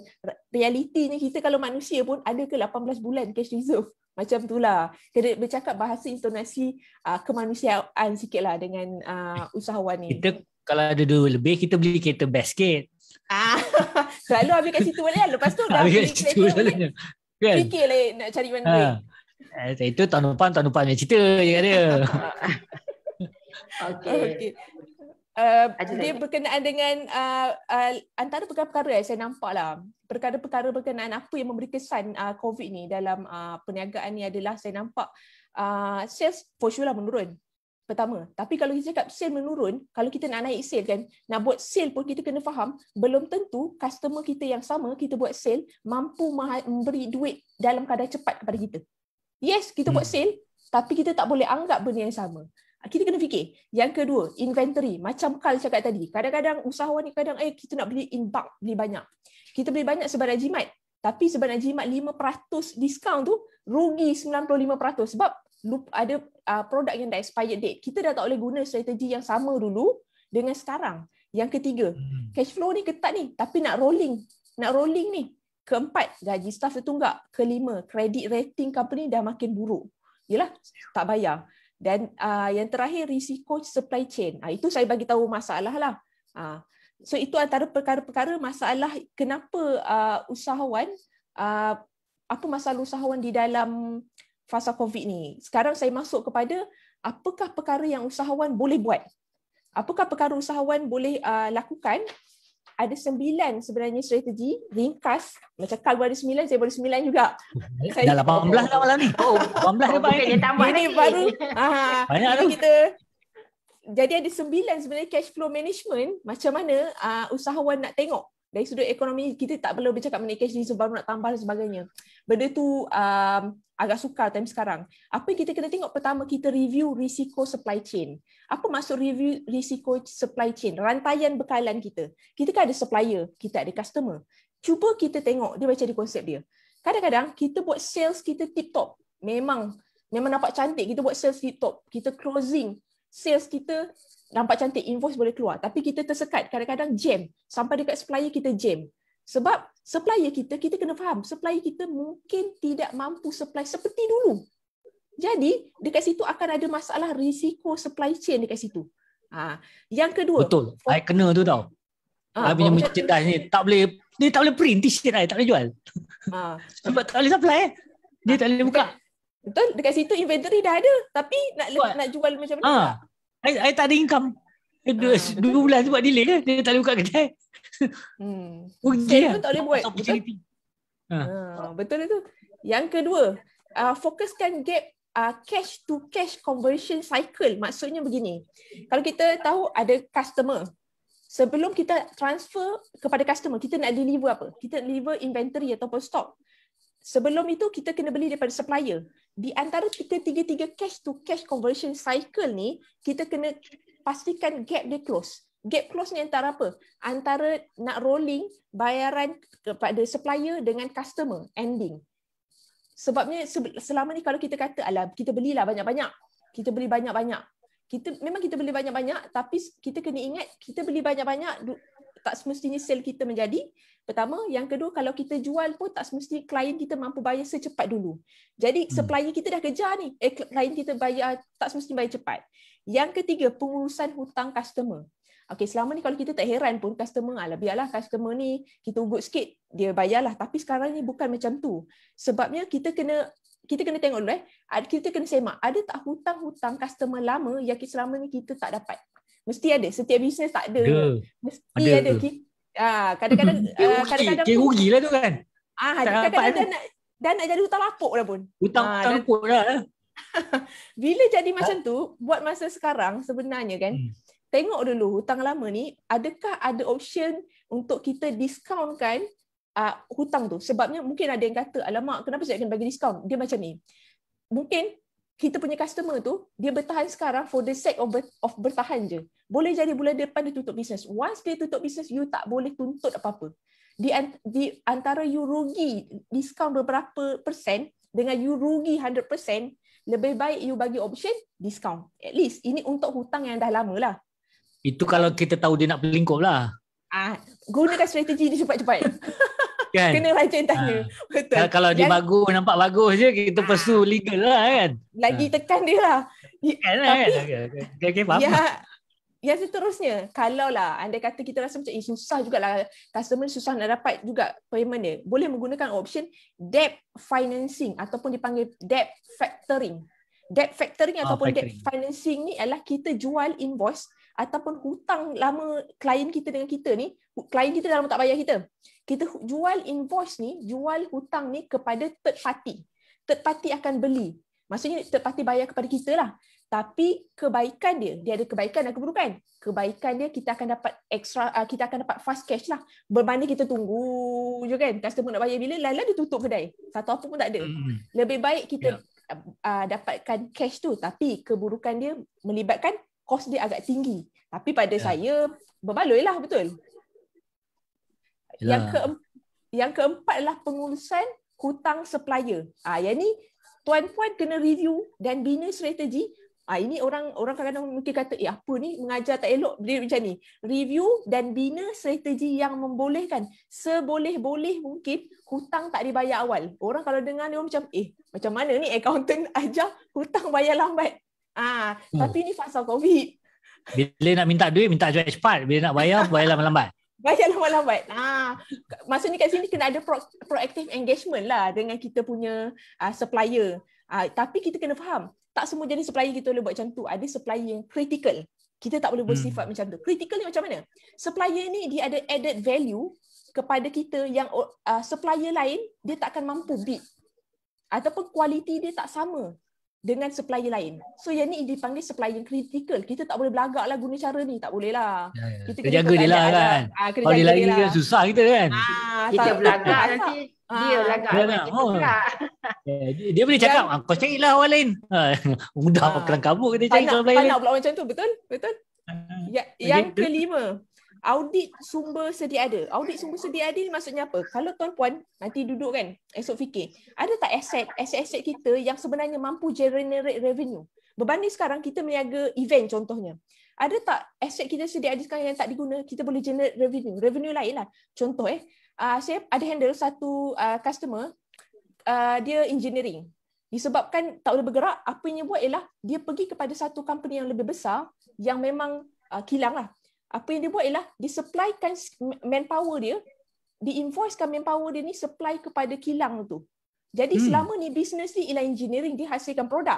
realitinya kita kalau manusia pun ada ke 18 bulan cash reserve [LAUGHS] macam tu lah. kena bercakap bahasa intonasi uh, kemanusiaan sikit lah dengan uh, usahawan ni kita kalau ada dua lebih kita beli kereta basket. Ah, [LAUGHS] selalu habis kat situ boleh kan. Lepas tu dah habis kat situ selalunya. Kan? Fikir lah nak cari mana ha. Ah. Eh, itu tahun depan, tahun depan cerita je kat dia. okay. okay. Uh, dia berkenaan dengan uh, uh, antara perkara-perkara yang saya nampak lah. Perkara-perkara berkenaan apa yang memberi kesan uh, COVID ni dalam uh, perniagaan ni adalah saya nampak uh, sales for sure lah menurun pertama. Tapi kalau kita cakap sale menurun, kalau kita nak naik sale kan, nak buat sale pun kita kena faham, belum tentu customer kita yang sama, kita buat sale, mampu memberi duit dalam kadar cepat kepada kita. Yes, kita buat hmm. sale, tapi kita tak boleh anggap benda yang sama. Kita kena fikir. Yang kedua, inventory. Macam Carl cakap tadi, kadang-kadang usahawan ni kadang, eh, kita nak beli in bulk, beli banyak. Kita beli banyak sebab nak jimat. Tapi sebab nak jimat 5% discount tu, rugi 95%. Sebab lupa, ada uh, produk yang dah expired date. Kita dah tak boleh guna strategi yang sama dulu dengan sekarang. Yang ketiga, hmm. cash flow ni ketat ni tapi nak rolling. Nak rolling ni. Keempat, gaji staff dia tunggak. Kelima, credit rating company dah makin buruk. Yalah, tak bayar. Dan uh, yang terakhir, risiko supply chain. Uh, itu saya bagi tahu masalah lah. Uh, so itu antara perkara-perkara masalah kenapa uh, usahawan, uh, apa masalah usahawan di dalam fasa COVID ni. Sekarang saya masuk kepada apakah perkara yang usahawan boleh buat? Apakah perkara usahawan boleh uh, lakukan? Ada sembilan sebenarnya strategi ringkas. Macam Carl ada sembilan, saya boleh sembilan juga. [LAUGHS] Saya dah lapan belah lah malam ni. Oh, lapan belah oh, dia tambah ini baru. aha, [LAUGHS] Banyak lah kita. Jadi ada sembilan sebenarnya cash flow management. Macam mana uh, usahawan nak tengok dari sudut ekonomi kita tak perlu bercakap mengenai cash reserve sebab nak tambah dan sebagainya. Benda tu uh, agak sukar time sekarang. Apa yang kita kena tengok pertama kita review risiko supply chain. Apa maksud review risiko supply chain? Rantaian bekalan kita. Kita kan ada supplier, kita ada customer. Cuba kita tengok dia macam di konsep dia. Kadang-kadang kita buat sales kita tip top. Memang memang nampak cantik kita buat sales tip top. Kita closing sales kita nampak cantik invoice boleh keluar tapi kita tersekat kadang-kadang jam sampai dekat supplier kita jam sebab supplier kita, kita kena faham, supplier kita mungkin tidak mampu supply seperti dulu. Jadi, dekat situ akan ada masalah risiko supply chain dekat situ. Ha. Yang kedua. Betul. For... I kena tu tau. Ha, I punya merchandise ni. Tak boleh, ni tak boleh print t-shirt I. Tak boleh jual. Ha. Sebab tak boleh supply. Eh. Dia ha. tak boleh buka. Betul. Dekat situ inventory dah ada. Tapi nak buat. nak jual macam mana? Ha. I, I tak ada income. Eh, dua, ha, dua bulan sebab delay. Dia tak boleh buka kedai hmm. Okay lah. pun kan? tak boleh buat Betul ha. Ha. Betul itu Yang kedua uh, Fokuskan gap uh, Cash to cash conversion cycle Maksudnya begini Kalau kita tahu ada customer Sebelum kita transfer kepada customer Kita nak deliver apa Kita deliver inventory ataupun stock Sebelum itu kita kena beli daripada supplier Di antara kita tiga-tiga cash to cash conversion cycle ni Kita kena pastikan gap dia close gap close ni antara apa? Antara nak rolling bayaran kepada supplier dengan customer ending. Sebabnya selama ni kalau kita kata alah kita belilah banyak-banyak. Kita beli banyak-banyak. Kita memang kita beli banyak-banyak tapi kita kena ingat kita beli banyak-banyak tak semestinya sale kita menjadi. Pertama, yang kedua kalau kita jual pun tak semestinya klien kita mampu bayar secepat dulu. Jadi hmm. supplier kita dah kejar ni. Eh klien kita bayar tak semestinya bayar cepat. Yang ketiga, pengurusan hutang customer. Okay, selama ni kalau kita tak heran pun customer ala biarlah customer ni kita ugut sikit dia bayarlah tapi sekarang ni bukan macam tu. Sebabnya kita kena kita kena tengok dulu eh. Kita kena semak ada tak hutang-hutang customer lama yang selama ni kita tak dapat. Mesti ada. Setiap bisnes tak ada. Yeah. Mesti ada. ada. Ah kadang-kadang uh, [LAUGHS] kadang-kadang okay, rugi lah tu kan. Ah, ha, kadang-kadang dan nak, dah nak jadi hutang lapuk dah pun. Hutang ha, lapuk lah. [LAUGHS] Bila jadi macam ah. tu, buat masa sekarang sebenarnya kan, hmm tengok dulu hutang lama ni adakah ada option untuk kita diskaunkan uh, ah, hutang tu sebabnya mungkin ada yang kata alamak kenapa saya kena bagi diskaun dia macam ni mungkin kita punya customer tu dia bertahan sekarang for the sake of, ber- of bertahan je boleh jadi bulan depan dia tutup bisnes once dia tutup bisnes you tak boleh tuntut apa-apa di, an- di antara you rugi diskaun beberapa persen dengan you rugi 100% lebih baik you bagi option discount. At least ini untuk hutang yang dah lama lah. Itu kalau kita tahu dia nak pelingkup lah. Ah, gunakan strategi ni cepat-cepat. [LAUGHS] kan? Kena rajin tanya. Ah. Betul. Kalau, kalau dia Lagi, bagus, nampak bagus je, kita ah. pursue legal lah kan. Lagi ah. tekan dia lah. Ya, Tapi, kan? Okay, okay, okay Ya, ya seterusnya, kalau lah anda kata kita rasa macam, eh, susah lah, customer susah nak dapat juga payment dia, boleh menggunakan option debt financing ataupun dipanggil debt factoring. Debt factoring ah, ataupun oh, factoring. debt financing ni adalah kita jual invoice ataupun hutang lama klien kita dengan kita ni, klien kita dalam tak bayar kita. Kita jual invoice ni, jual hutang ni kepada third party. Third party akan beli. Maksudnya third party bayar kepada kita lah. Tapi kebaikan dia, dia ada kebaikan dan keburukan. Kebaikan dia kita akan dapat extra ah, kita akan dapat fast cash lah. Berbanding kita tunggu je kan. Customer nak bayar bila lain-lain dia tutup kedai. Satu apa pun tak ada. Hmm. Lebih baik kita yeah. Ya. dapatkan cash tu tapi keburukan dia melibatkan kos dia agak tinggi. Tapi pada ya. saya berbaloi lah betul. Yang, ya. ke, yang keempat adalah pengurusan hutang supplier. Ah ha, yang ni tuan puan kena review dan bina strategi. Ah ha, ini orang orang kadang-kadang mungkin kata eh apa ni mengajar tak elok dia macam ni. Review dan bina strategi yang membolehkan seboleh-boleh mungkin hutang tak dibayar awal. Orang kalau dengar dia macam eh macam mana ni accountant [LAUGHS] ajar hutang bayar lambat. Ah, hmm. tapi ni fasa COVID. Bila nak minta duit minta duit cepat, bila nak bayar [LAUGHS] bayarlah lambat-lambat. Bayar lambat-lambat. Ah, maksudnya kat sini kena ada pro- proactive engagement lah dengan kita punya uh, supplier. Ah, tapi kita kena faham, tak semua jenis supplier kita boleh buat macam tu. Ada supplier yang critical. Kita tak boleh hmm. bersifat hmm. macam tu. Critical ni macam mana? Supplier ni dia ada added value kepada kita yang uh, supplier lain dia takkan mampu beat ataupun kualiti dia tak sama dengan supplier lain. So yang ni dipanggil supplier kritikal. Kita tak boleh belagak lah guna cara ni. Tak boleh lah. Ya, ya. Kita, kita jaga dia lah kan. Ha, Kalau dia lagi dia lah. susah kita kan. Ha, ah, kita belagak nanti. Dia ah. belagak. Ha. Kan. Oh. Lah. [LAUGHS] Ya, dia, dia boleh cakap, kau cari lah orang lain. [LAUGHS] Mudah ha. kelang kabut kita cari supplier lain. Tak nak pula macam tu. Betul? Betul? Ya, yang kelima audit sumber sedia ada. Audit sumber sedia ada ni maksudnya apa? Kalau tuan puan nanti duduk kan esok fikir, ada tak aset aset-aset kita yang sebenarnya mampu generate revenue? Berbanding sekarang kita meniaga event contohnya. Ada tak aset kita sedia ada sekarang yang tak diguna kita boleh generate revenue? Revenue lain lah. Contoh eh, uh, saya ada handle satu uh, customer uh, dia engineering. Disebabkan tak boleh bergerak, apa yang dia buat ialah dia pergi kepada satu company yang lebih besar yang memang uh, kilang lah apa yang dia buat ialah dia supplykan manpower dia, di invoicekan manpower dia ni supply kepada kilang tu. Jadi hmm. selama ni business ni ialah engineering dia hasilkan produk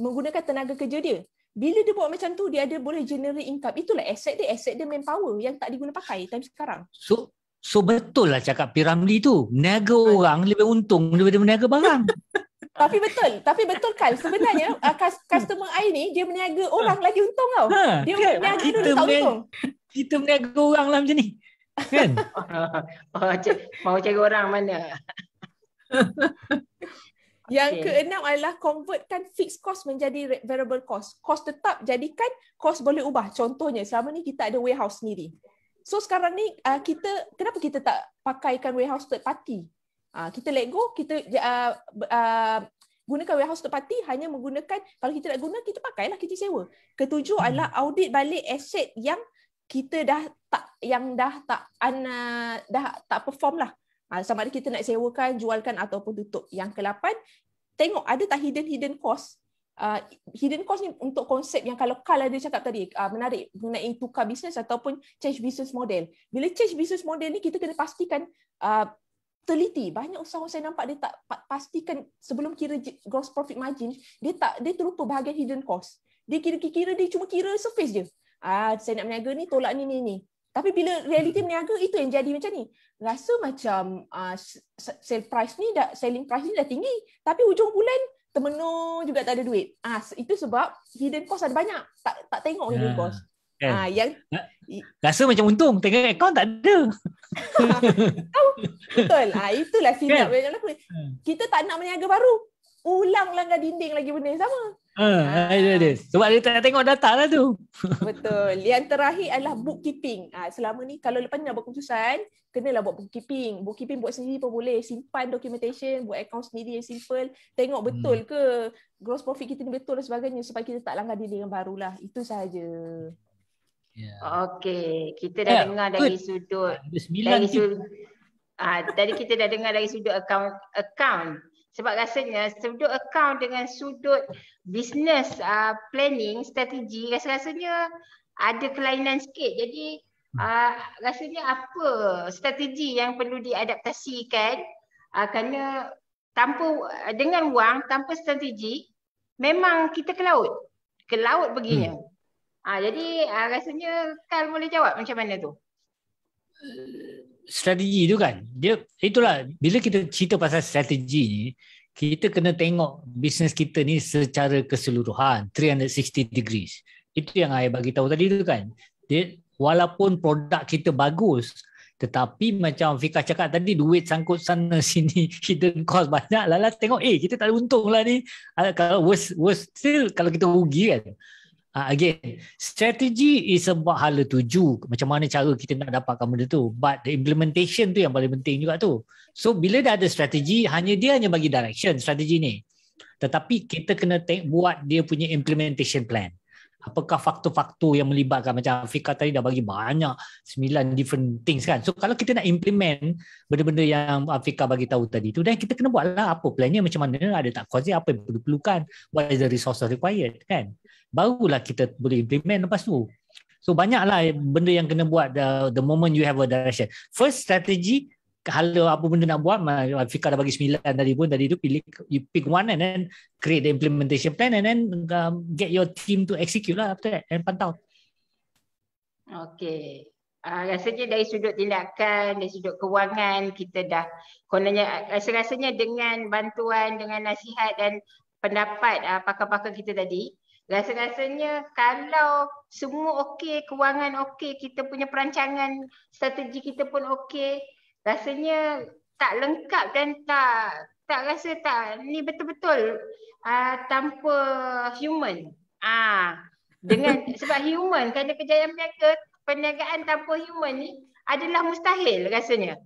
menggunakan tenaga kerja dia. Bila dia buat macam tu dia ada boleh generate income. Itulah aset dia, aset dia manpower yang tak diguna pakai time sekarang. So so betul lah cakap Piramli tu. Niaga ah. orang lebih untung daripada meniaga barang. [LAUGHS] Tapi betul, tapi betul kan sebenarnya uh, customer I ni dia berniaga orang lagi untung tau. Ha. Dia okay. berniaga kita tak untung. Kita berniaga orang lah macam ni. Kan? [LAUGHS] Oh, oh, mau cari orang mana? [LAUGHS] Yang okay. keenam adalah convertkan fixed cost menjadi variable cost. Cost tetap jadikan cost boleh ubah. Contohnya selama ni kita ada warehouse sendiri. So sekarang ni uh, kita kenapa kita tak pakaikan warehouse third party? Ah, kita let go kita uh, uh, gunakan warehouse third party hanya menggunakan kalau kita nak guna kita pakailah kita sewa ketujuh hmm. adalah audit balik aset yang kita dah tak yang dah tak ana uh, dah tak perform lah uh, sama ada kita nak sewakan jualkan ataupun tutup yang kelapan tengok ada tak hidden hidden cost Uh, hidden cost ni untuk konsep yang kalau Carl ada cakap tadi uh, menarik mengenai tukar bisnes ataupun change business model. Bila change business model ni kita kena pastikan uh, teliti banyak usaha saya nampak dia tak pastikan sebelum kira gross profit margin dia tak dia terlupa bahagian hidden cost dia kira-kira dia cuma kira surface je ah saya nak berniaga ni tolak ni ni ni tapi bila realiti berniaga itu yang jadi macam ni rasa macam ah sell price ni dah selling price ni dah tinggi tapi hujung bulan termenung juga tak ada duit ah itu sebab hidden cost ada banyak tak tak tengok hidden ya. cost Kan? Ha, yang rasa macam untung tengok account tak ada. [LAUGHS] Betul. Ah ha, itulah silap kan? yang aku. Hmm. Kita tak nak meniaga baru. Ulang langgar dinding lagi benda yang sama. Ha, ha. Ada ah. Sebab dia tak tengok data lah tu. [LAUGHS] Betul. Yang terakhir adalah bookkeeping. Ah ha, selama ni kalau lepas ni nak buat keputusan, kenalah buat bookkeeping. Bookkeeping buat sendiri pun boleh. Simpan documentation, buat account sendiri yang simple. Tengok hmm. betul ke gross profit kita ni betul dan sebagainya supaya kita tak langgar dinding yang lah. Itu sahaja. Yeah. Okey, kita dah yeah. dengar dari Good. sudut dari sudut ah uh, tadi kita dah dengar dari sudut account account sebab rasanya sudut account dengan sudut business uh, planning strategi rasa-rasanya ada kelainan sikit. Jadi uh, rasanya apa strategi yang perlu diadaptasikan uh, kerana tanpa dengan wang tanpa strategi memang kita ke laut. Ke laut begini. Hmm. Ah ha, jadi uh, rasanya Kal boleh jawab macam mana tu? strategi tu kan dia itulah bila kita cerita pasal strategi ni kita kena tengok bisnes kita ni secara keseluruhan 360 degrees itu yang ayah bagi tahu tadi tu kan dia, walaupun produk kita bagus tetapi macam Fika cakap tadi duit sangkut sana [LAUGHS] sini hidden cost banyak lah, lah tengok eh kita tak ada untung lah ni ah, kalau worst, worst still kalau kita rugi kan Ah, again strategy is about hala tuju macam mana cara kita nak dapatkan benda tu but the implementation tu yang paling penting juga tu so bila dah ada strategi hanya dia hanya bagi direction strategi ni tetapi kita kena take, buat dia punya implementation plan apakah faktor-faktor yang melibatkan macam Afika tadi dah bagi banyak 9 different things kan so kalau kita nak implement benda-benda yang Afika bagi tahu tadi tu dan kita kena buatlah apa plannya macam mana ada tak kuasa apa yang perlukan what is the resources required kan barulah kita boleh implement lepas tu. So banyaklah benda yang kena buat the, uh, the moment you have a direction. First strategy kalau apa benda nak buat Fika dah bagi sembilan tadi pun tadi tu pilih you pick one and then create the implementation plan and then um, get your team to execute lah after that and pantau. Okay. Uh, rasanya dari sudut tindakan, dari sudut kewangan kita dah kononnya rasa-rasanya dengan bantuan, dengan nasihat dan pendapat uh, pakar-pakar kita tadi, Rasa-rasanya kalau semua okey, kewangan okey, kita punya perancangan, strategi kita pun okey, rasanya tak lengkap dan tak tak rasa tak ni betul-betul uh, tanpa human. Ah, uh, dengan [LAUGHS] sebab human kerana kejayaan peniaga, perniagaan tanpa human ni adalah mustahil rasanya.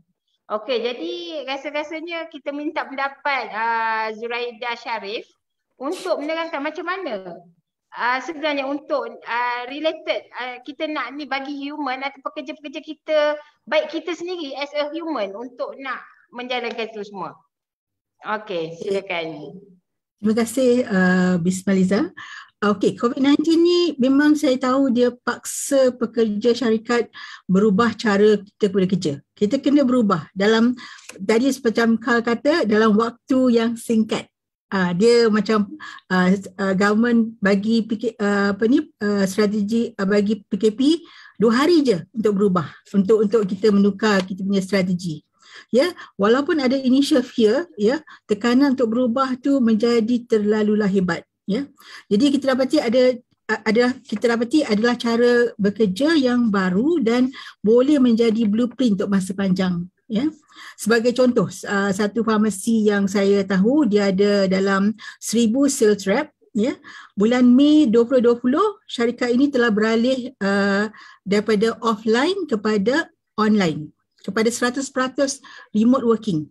Okey, jadi rasa-rasanya kita minta pendapat uh, Zuraida Sharif untuk menerangkan macam mana uh, sebenarnya untuk uh, related uh, kita nak ni bagi human atau pekerja-pekerja kita baik kita sendiri as a human untuk nak menjalankan itu semua. Okey, silakan. Terima kasih uh, Bismaliza. Okey, COVID-19 ni memang saya tahu dia paksa pekerja syarikat berubah cara kita boleh kerja. Kita kena berubah dalam tadi seperti Carl kata dalam waktu yang singkat. Uh, dia macam uh, uh, government bagi PK, uh, apa ni uh, strategi uh, bagi PKP dua hari je untuk berubah untuk untuk kita menukar kita punya strategi ya yeah? walaupun ada initial fear ya yeah, tekanan untuk berubah tu menjadi terlalu hebat ya yeah? jadi kita dapati ada uh, adalah kita dapati adalah cara bekerja yang baru dan boleh menjadi blueprint untuk masa panjang Ya. Sebagai contoh, uh, satu farmasi yang saya tahu dia ada dalam 1000 sales rep, ya. Bulan Mei 2020, syarikat ini telah beralih uh, daripada offline kepada online, kepada 100% remote working.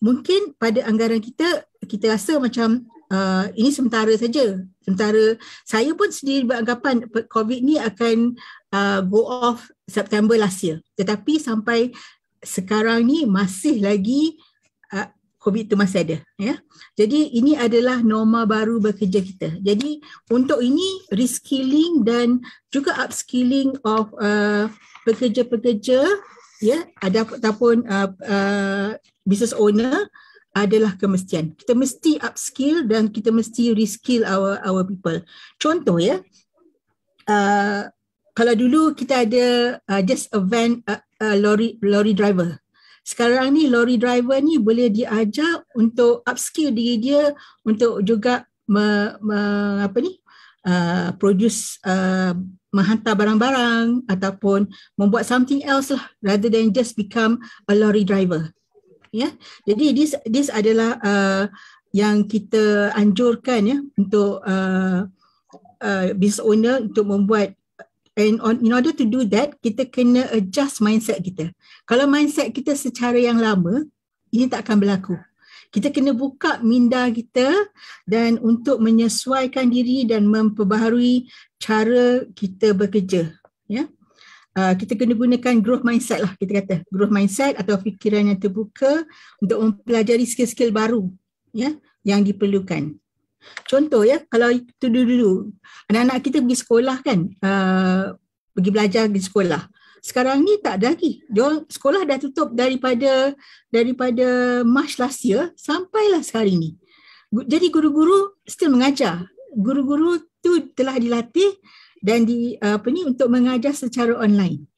Mungkin pada anggaran kita kita rasa macam Uh, ini sementara saja. Sementara saya pun sendiri beranggapan COVID ni akan uh, go off September last year. Tetapi sampai sekarang ni masih lagi uh, COVID tu masih ada ya. Jadi ini adalah norma baru bekerja kita. Jadi untuk ini reskilling dan juga upskilling of uh, pekerja-pekerja ya ada ataupun uh, uh, business owner adalah kemestian. Kita mesti upskill dan kita mesti reskill our our people. Contoh ya. Uh, kalau dulu kita ada uh, just event. uh, Uh, lorry lori driver. Sekarang ni lorry driver ni boleh diajar untuk upskill diri dia untuk juga me, me, apa ni uh, produce uh, menghantar barang-barang ataupun membuat something else lah rather than just become a lorry driver. Ya. Yeah? Jadi this this adalah uh, yang kita anjurkan ya yeah, untuk uh, uh, business owner untuk membuat and on, in order to do that kita kena adjust mindset kita kalau mindset kita secara yang lama ini tak akan berlaku kita kena buka minda kita dan untuk menyesuaikan diri dan memperbaharui cara kita bekerja ya Uh, kita kena gunakan growth mindset lah kita kata growth mindset atau fikiran yang terbuka untuk mempelajari skill-skill baru ya yang diperlukan Contoh ya, kalau itu dulu-dulu anak-anak kita pergi sekolah kan, uh, pergi belajar di sekolah. Sekarang ni tak ada lagi. Dia sekolah dah tutup daripada daripada Mac last year sampailah sekarang ni. Jadi guru-guru still mengajar. Guru-guru tu telah dilatih dan di apa ni untuk mengajar secara online.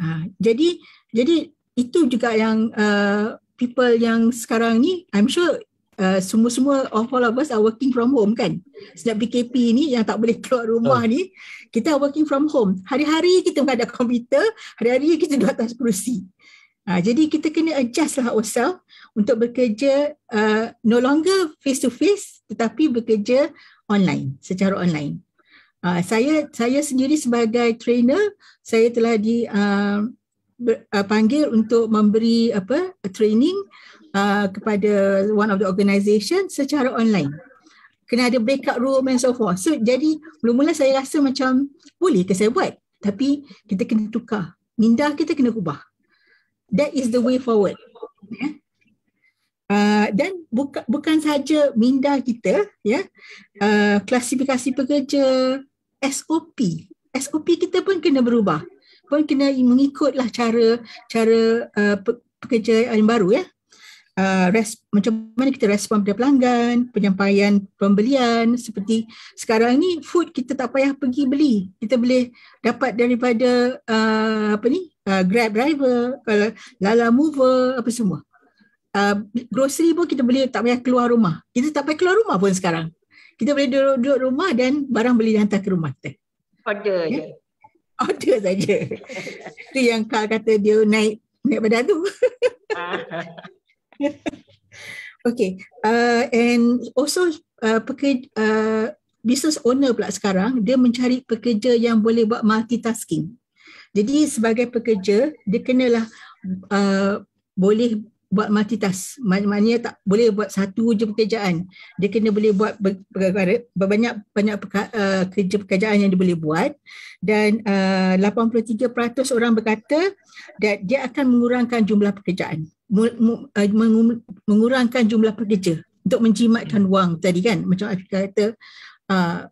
Uh, jadi jadi itu juga yang uh, people yang sekarang ni I'm sure Uh, semua-semua uh, all of us are working from home kan sejak PKP ni yang tak boleh [LAUGHS] keluar rumah oh. ni kita working from home hari-hari kita menghadap komputer hari-hari kita duduk atas kerusi uh, jadi kita kena adjust lah ourselves untuk bekerja uh, no longer face to face tetapi bekerja online secara online uh, saya saya sendiri sebagai trainer saya telah dipanggil uh, uh, untuk memberi apa training uh, kepada one of the organisation secara online kena ada breakout room and so forth. So jadi mula-mula saya rasa macam boleh ke saya buat? Tapi kita kena tukar. Minda kita kena ubah. That is the way forward. Yeah. Uh, dan buka, bukan saja minda kita, ya. Yeah. Uh, klasifikasi pekerja, SOP. SOP kita pun kena berubah. Pun kena mengikutlah cara cara uh, pekerja yang baru ya. Yeah. Uh, res, macam mana kita respon kepada pelanggan, penyampaian pembelian seperti sekarang ni food kita tak payah pergi beli. Kita boleh dapat daripada uh, apa ni? Uh, grab driver, uh, Lala mover apa semua. Uh, grocery pun kita boleh tak payah keluar rumah. Kita tak payah keluar rumah pun sekarang. Kita boleh duduk, duduk rumah dan barang boleh dihantar ke rumah kita. Order ya? je. Yeah? order saja. [LAUGHS] Itu yang Carl kata dia naik naik badan tu. Ah. [LAUGHS] okay. Uh, and also uh, pekerja, uh, business owner pula sekarang, dia mencari pekerja yang boleh buat multitasking. Jadi sebagai pekerja, dia kenalah uh, boleh buat multitask. Mak- maknanya tak boleh buat satu je pekerjaan. Dia kena boleh buat banyak-banyak banyak peka- uh, kerja pekerjaan yang dia boleh buat. Dan uh, 83% orang berkata that dia akan mengurangkan jumlah pekerjaan. Eh, mengurangkan jumlah pekerja untuk menjimatkan hmm. wang tadi kan macam Afika kata uh,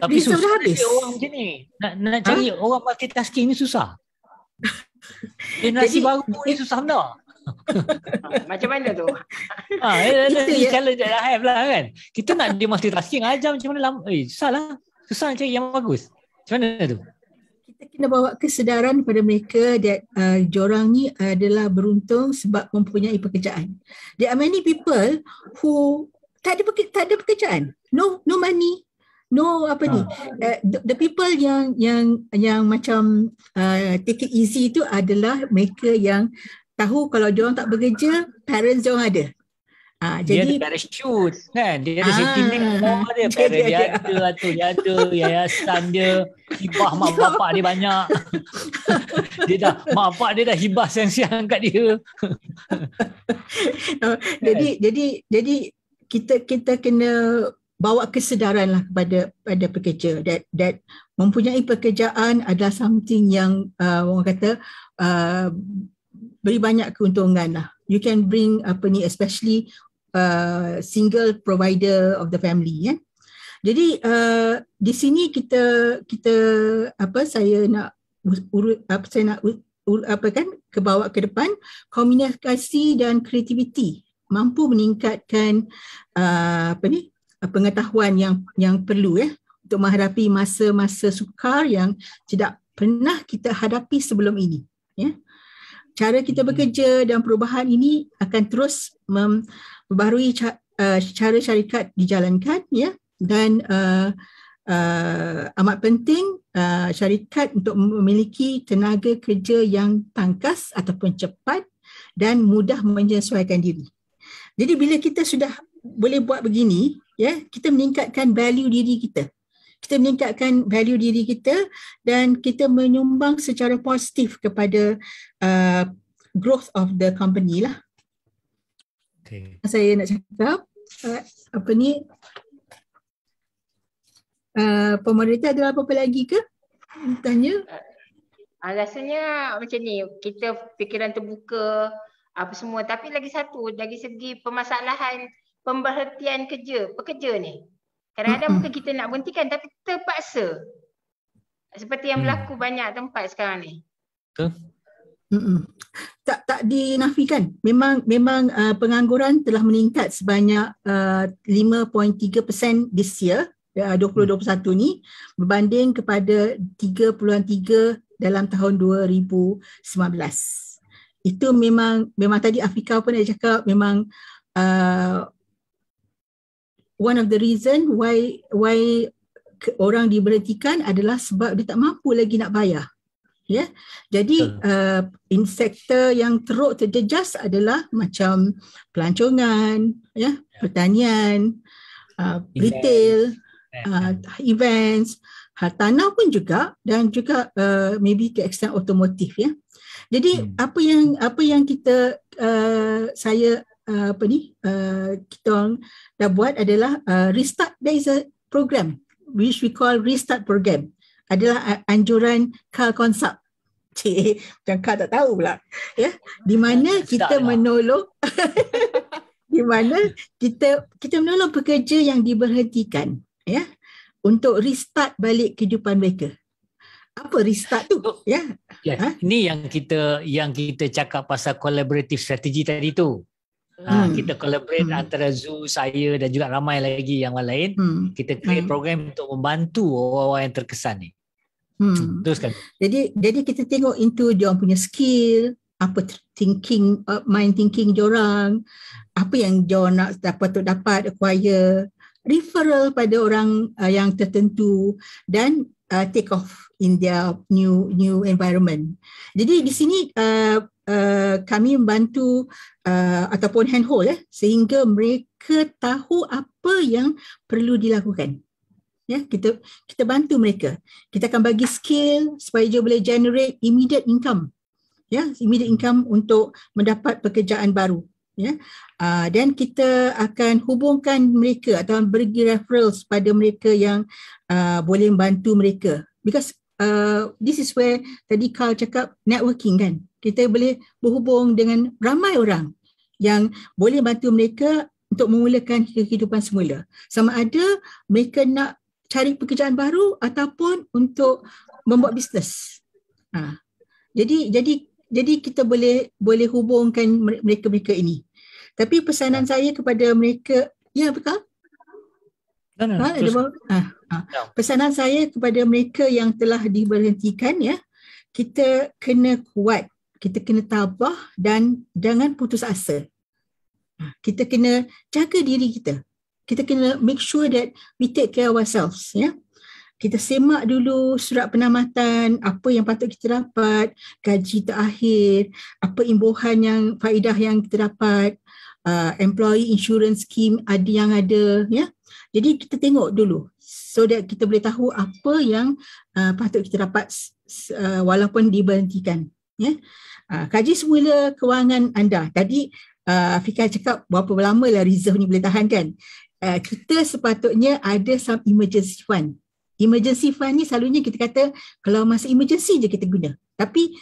tapi susah dah orang macam ni nak, nak ha? cari ha? orang multitasking ni susah generasi [LAUGHS] baru pun ni eh, susah benar [LAUGHS] macam mana tu ha, kita ya, ya. challenge I have lah kan kita nak dia multitasking aja macam mana lama eh susah lah susah nak cari yang bagus macam mana tu kita kena bawa kesedaran pada mereka that uh, jorang ni adalah beruntung sebab mempunyai pekerjaan. There are many people who tak ada tak ada pekerjaan. No no money. No apa ni. Ah. Uh, the, the people yang yang yang macam uh, take it easy tu adalah mereka yang tahu kalau dia orang tak bekerja, parents dia orang ada. Ah, dia jadi ada parachute kan dia ada ah, safety net semua dia dia, dia, dia, dia, dia, ada lah tu dia ada yayasan dia hibah mak bapak dia banyak [LAUGHS] dia dah mak bapak dia dah hibah siang-siang kat dia [LAUGHS] oh, jadi kan? jadi jadi kita kita kena bawa kesedaran lah kepada pada pekerja that that mempunyai pekerjaan adalah something yang uh, orang kata uh, beri banyak keuntungan lah you can bring apa ni especially uh, single provider of the family ya. Jadi uh, di sini kita kita apa saya nak urut apa saya nak ur, apa kan ke bawah ke depan komunikasi dan kreativiti mampu meningkatkan uh, apa ni pengetahuan yang yang perlu ya untuk menghadapi masa-masa sukar yang tidak pernah kita hadapi sebelum ini ya cara kita mm-hmm. bekerja dan perubahan ini akan terus mem, membaharui uh, cara syarikat dijalankan ya dan uh, uh, amat penting uh, syarikat untuk memiliki tenaga kerja yang tangkas ataupun cepat dan mudah menyesuaikan diri. Jadi bila kita sudah boleh buat begini ya kita meningkatkan value diri kita. Kita meningkatkan value diri kita dan kita menyumbang secara positif kepada uh, growth of the company lah okay. saya nak cakap apa ni uh, pemerintah ada apa-apa lagi ke tanya uh, uh, rasanya macam ni kita fikiran terbuka apa semua tapi lagi satu dari segi permasalahan pemberhentian kerja pekerja ni kadang-kadang bukan kita nak berhentikan tapi terpaksa seperti yang hmm. berlaku hmm. banyak tempat sekarang ni tak tak dinafikan. Memang memang uh, pengangguran telah meningkat sebanyak uh, 5.3% this year uh, 2021 hmm. ni berbanding kepada 3.3 dalam tahun 2019 itu memang memang tadi Afrika pun dia cakap memang uh, one of the reason why why orang diberhentikan adalah sebab dia tak mampu lagi nak bayar. Yeah. Jadi uh, eh, insekta yang teruk terjejas adalah macam pelancongan, ya, yeah, pertanian, uh, retail, uh, events, hartanah pun juga dan juga uh, maybe ke extent automotif ya. Yeah. Jadi hmm. apa yang apa yang kita uh, saya uh, apa ni uh, kita dah buat adalah uh, restart there is a program which we call restart program adalah anjuran Carl Consult. [LAUGHS] Cik, macam Carl tak tahu pula. Ya, di mana kita menolong [LAUGHS] di mana kita kita menolong pekerja yang diberhentikan, ya, untuk restart balik kehidupan mereka. Apa restart tu? Oh. Ya. Yes. Ha? Ini yang kita yang kita cakap pasal collaborative strategi tadi tu. Ha, hmm. kita collaborate hmm. antara zoo saya dan juga ramai lagi yang lain hmm. kita create hmm. program untuk membantu orang-orang yang terkesan ni. Hmm. Hmm. Teruskan. Jadi jadi kita tengok into dia punya skill, apa thinking uh, mind thinking dia orang, apa yang dia nak dapat tu dapat acquire referral pada orang uh, yang tertentu dan uh, take off in their new new environment. Jadi di sini uh, Uh, kami membantu uh, ataupun handhold eh, sehingga mereka tahu apa yang perlu dilakukan ya kita kita bantu mereka kita akan bagi skill supaya dia boleh generate immediate income ya immediate hmm. income untuk mendapat pekerjaan baru ya ah, dan uh, kita akan hubungkan mereka atau beri referrals pada mereka yang uh, boleh membantu mereka because Uh, this is where tadi Carl cakap networking kan kita boleh berhubung dengan ramai orang yang boleh bantu mereka untuk memulakan kehidupan semula sama ada mereka nak cari pekerjaan baru ataupun untuk membuat bisnes. Ha. Jadi jadi jadi kita boleh boleh hubungkan mereka-mereka ini. Tapi pesanan ya. saya kepada mereka, ya betul? Ha, ada ha, ha. Ya. Pesanan saya kepada mereka yang telah diberhentikan ya, kita kena kuat, kita kena tabah dan jangan putus asa. Ha, kita kena jaga diri kita kita kena make sure that we take care of ourselves ya yeah? kita semak dulu surat penamatan apa yang patut kita dapat gaji terakhir apa imbuhan yang faedah yang kita dapat uh, employee insurance scheme ada yang ada ya yeah? jadi kita tengok dulu so that kita boleh tahu apa yang uh, patut kita dapat uh, walaupun diberhentikan ya yeah? Uh, kaji semula kewangan anda tadi Uh, Fika cakap berapa lama lah reserve ni boleh tahan kan uh, kita sepatutnya ada some emergency fund. Emergency fund ni selalunya kita kata kalau masa emergency je kita guna. Tapi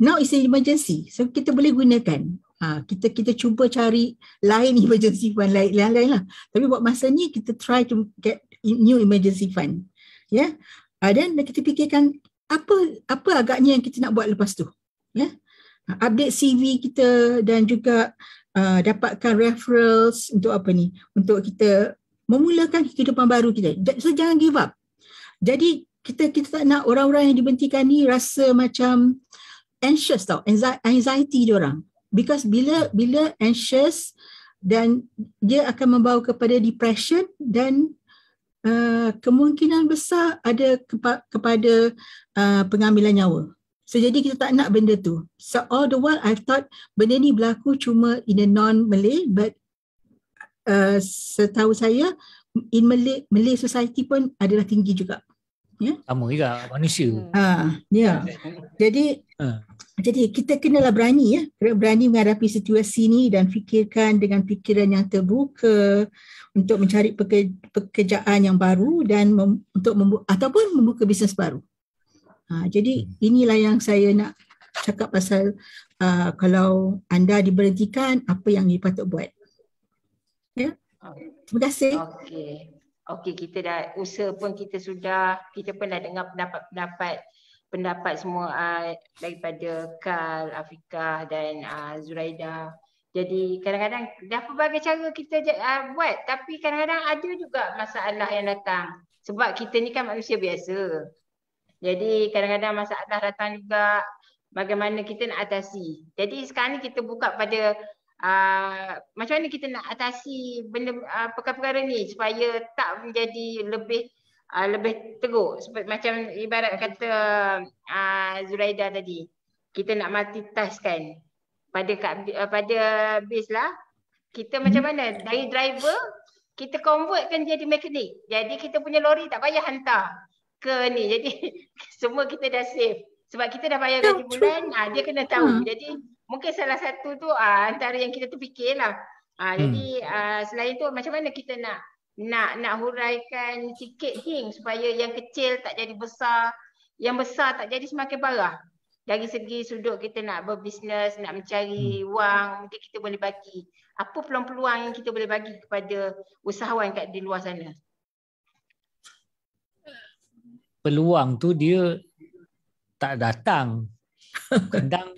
now is emergency. So kita boleh gunakan. Ha, kita kita cuba cari lain [LAUGHS] emergency fund lain, lain lain lah. Tapi buat masa ni kita try to get new emergency fund. Ya. Yeah? Dan uh, kita fikirkan apa apa agaknya yang kita nak buat lepas tu. Ya. Yeah? Update CV kita dan juga Ah, dapatkan referrals untuk apa ni untuk kita memulakan kehidupan baru kita so jangan give up jadi kita kita tak nak orang-orang yang dibentikan ni rasa macam anxious tau anxiety dia orang because bila bila anxious dan dia akan membawa kepada depression dan uh, kemungkinan besar ada kepa- kepada uh, pengambilan nyawa So jadi kita tak nak benda tu. So all the while I've thought benda ni berlaku cuma in a non-Malay but uh, setahu saya in Malay, Malay society pun adalah tinggi juga. Yeah? juga manusia. Ha, ya. Yeah. Jadi ha. jadi kita kenalah berani ya. Yeah? Berani menghadapi situasi ni dan fikirkan dengan fikiran yang terbuka untuk mencari pekerjaan yang baru dan mem- untuk membu- ataupun membuka bisnes baru. Ha, jadi hmm. inilah yang saya nak cakap pasal uh, kalau anda diberhentikan, apa yang you patut buat. Ya? Yeah? Terima kasih. Okey. Okey, kita dah usaha pun kita sudah kita pun dah dengar pendapat-pendapat pendapat semua uh, daripada Kal, Afiqah dan uh, Zuraida. Jadi kadang-kadang dah pelbagai cara kita uh, buat tapi kadang-kadang ada juga masalah yang datang. Sebab kita ni kan manusia biasa. Jadi kadang-kadang masalah datang juga bagaimana kita nak atasi. Jadi sekarang ni kita buka pada uh, macam mana kita nak atasi benda uh, perkara-perkara ni supaya tak menjadi lebih uh, lebih teruk seperti macam ibarat kata uh, Zuraida tadi. Kita nak multitaskkan pada kat, uh, pada base lah. Kita macam hmm. mana dari driver kita convertkan jadi mekanik. Jadi kita punya lori tak payah hantar ke ni. [LAUGHS] Jadi semua kita dah save. Sebab kita dah bayar ya, gaji bulan, ah, dia kena tahu. Hmm. Jadi mungkin salah satu tu ah, antara yang kita terfikirlah. Ah, hmm. Jadi ah, selain tu macam mana kita nak nak nak huraikan sikit hing supaya yang kecil tak jadi besar, yang besar tak jadi semakin parah. Dari segi sudut kita nak berbisnes, nak mencari hmm. wang, mungkin kita boleh bagi. Apa peluang-peluang yang kita boleh bagi kepada usahawan kat di luar sana? peluang tu dia tak datang kadang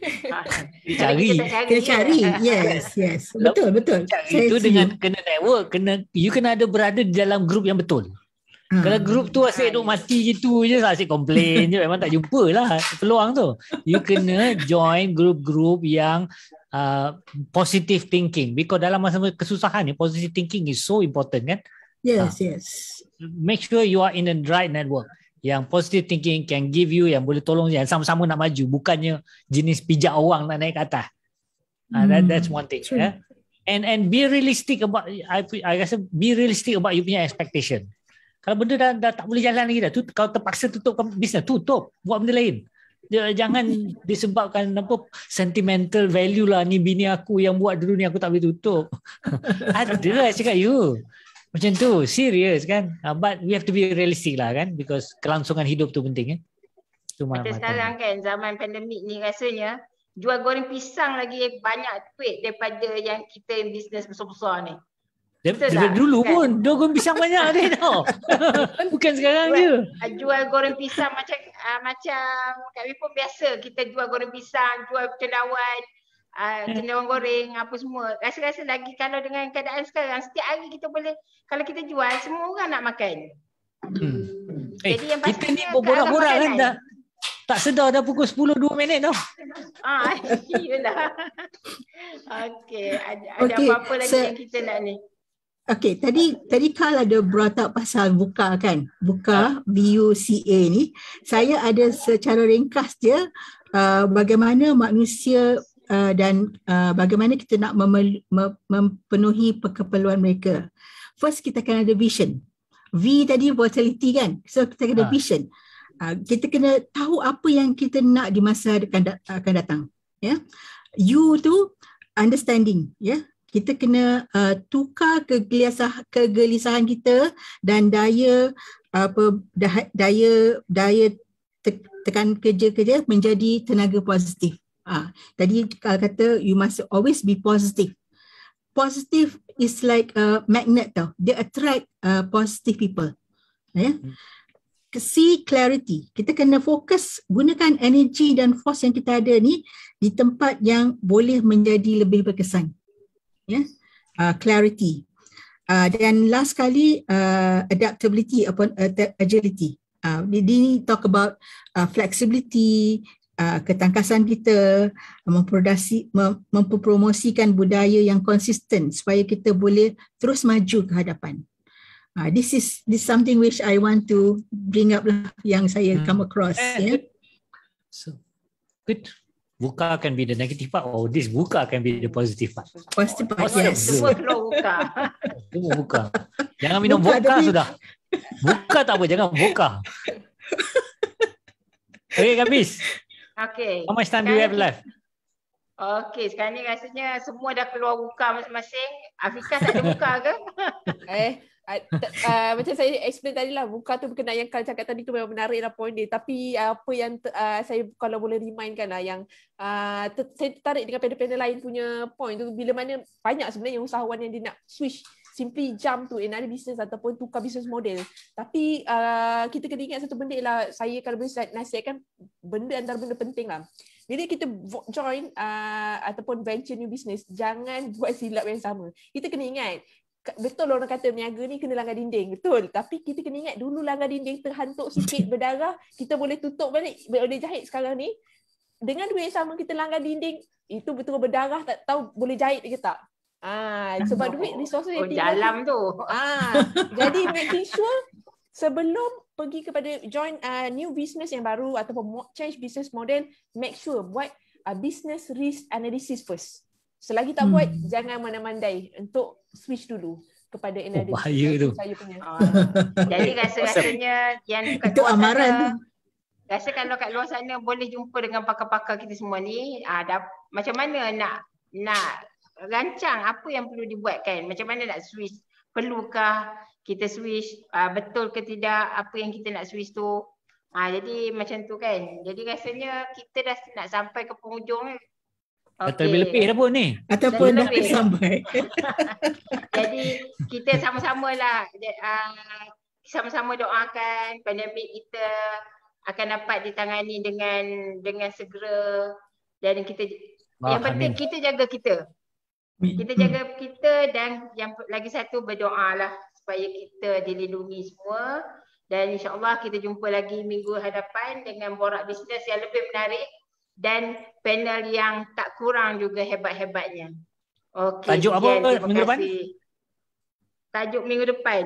[LAUGHS] kita cari kita cari yes yes betul betul cari itu dengan kena network kena you kena ada berada di dalam grup yang betul hmm. kalau grup tu asyik duk ah. mati gitu je asyik complain je memang tak jumpa lah peluang tu you kena join grup-grup yang uh, positive thinking because dalam masa kesusahan ni positive thinking is so important kan yes uh, yes make sure you are in the right network yang positive thinking can give you yang boleh tolong yang sama-sama nak maju bukannya jenis pijak orang nak naik ke atas ah, hmm. uh, that, that's one thing yeah? and and be realistic about I, I rasa be realistic about you punya expectation kalau benda dah, dah tak boleh jalan lagi dah tu, kalau terpaksa tutup bisnes tutup buat benda lain jangan [LAUGHS] disebabkan apa sentimental value lah ni bini aku yang buat dulu ni aku tak boleh tutup [LAUGHS] ada lah cakap you macam tu, serius kan? Uh, but we have to be realistic lah kan? Because kelangsungan hidup tu penting kan? Eh? Macam sekarang kan, zaman pandemik ni rasanya jual goreng pisang lagi banyak duit daripada yang kita yang bisnes besar-besar ni. Dari dulu kan? pun jual goreng pisang banyak ada [LAUGHS] tau. [LAUGHS] Bukan sekarang jual, je. Ah, jual goreng pisang macam uh, macam kami pun biasa kita jual goreng pisang, jual cendawan, Ah, eh. cendawan uh, goreng apa semua rasa-rasa lagi kalau dengan keadaan sekarang setiap hari kita boleh kalau kita jual semua orang nak makan hmm. jadi eh, yang kita ni borak-borak kan dah tak sedar dah pukul 10 2 minit tu. Ah, [LAUGHS] iyalah. Okey, ada, ada apa-apa lagi so, yang kita nak ni? Okay, tadi tadi Carl ada brought up pasal buka kan? Buka BUCA ni. Saya ada secara ringkas je uh, bagaimana manusia uh, dan uh, bagaimana kita nak memenuhi keperluan mereka. First kita kena ada vision. V tadi volatility kan. So kita kena ha. Ah. vision. Uh, kita kena tahu apa yang kita nak di masa akan, da- akan datang. Ya. Yeah? U tu understanding, ya. Yeah? Kita kena uh, tukar kegelisah- kegelisahan kita dan daya apa daya daya tekan kerja-kerja menjadi tenaga positif. Ah, tadi kalau kata you must always be positive. Positive is like a magnet tau. Dia attract uh, positive people. Ya. Yeah? Hmm. See clarity. Kita kena fokus gunakan energy dan force yang kita ada ni di tempat yang boleh menjadi lebih berkesan. Ya. Yeah? Uh, clarity. Uh, dan last kali uh, adaptability upon uh, agility. Uh, sini talk about uh, flexibility, Uh, ketangkasan kita memprodasi mempromosikan budaya yang konsisten supaya kita boleh terus maju ke hadapan. Uh, this is this something which I want to bring up lah yang saya hmm. come across. Eh, yeah. So good. Buka can be the negative part or this buka can be the positive part. Positive part. Positive yes. Semua buka. [LAUGHS] Semua buka. Jangan minum buka sudah. Buka tak apa. Jangan buka. Okay, habis. Okay. How much time do you have left? Okay, sekarang ni rasanya semua dah keluar buka masing-masing. Afika tak ada muka ke? [LAUGHS] eh, Uh, uh, macam saya explain tadi lah Buka tu berkenaan yang Kal cakap tadi tu Memang menarik lah point dia Tapi uh, apa yang uh, Saya kalau boleh remind kan lah Yang uh, Saya tertarik dengan panel-panel lain punya Point tu Bila mana Banyak sebenarnya usahawan yang dia nak Switch simply jump to another business ataupun tukar business model. Tapi uh, kita kena ingat satu benda ialah saya kalau boleh nasihatkan benda antara benda penting lah. Bila kita join uh, ataupun venture new business, jangan buat silap yang sama. Kita kena ingat, betul orang kata meniaga ni kena langgar dinding. Betul. Tapi kita kena ingat dulu langgar dinding terhantuk sikit berdarah, kita boleh tutup balik, boleh jahit sekarang ni. Dengan duit yang sama kita langgar dinding, itu betul berdarah tak tahu boleh jahit ke tak. Ah, [LAUGHS] sebab duit resources dia oh, tinggal. dalam tu. Ah, jadi making sure sebelum pergi kepada join uh, new business yang baru ataupun change business model, make sure buat uh, business risk analysis first. Selagi tak hmm. buat, jangan mana-mandai untuk switch dulu kepada analysis. Oh, bahaya tu. Saya punya. Ah. [LAUGHS] jadi rasa-rasanya yang dekat Itu amaran tu. Rasa kalau kat luar sana boleh jumpa dengan pakar-pakar kita semua ni, ah, dah, macam mana nak nak rancang apa yang perlu dibuat kan macam mana nak switch perlukah kita switch uh, betul ke tidak apa yang kita nak switch tu ha, jadi macam tu kan jadi rasanya kita dah nak sampai ke penghujung Okay. Atau lebih lebih dah pun ni. Ataupun dah lebih. sampai. [LAUGHS] Jadi kita sama sama lah. Ah, sama-sama doakan pandemik kita akan dapat ditangani dengan dengan segera dan kita Wah, yang penting amin. kita jaga kita. Kita jaga hmm. kita dan yang lagi satu berdoa lah supaya kita dilindungi semua. Dan insyaAllah kita jumpa lagi minggu hadapan dengan borak bisnes yang lebih menarik dan panel yang tak kurang juga hebat-hebatnya. Okay, tajuk apa eh, minggu depan? Tajuk minggu depan.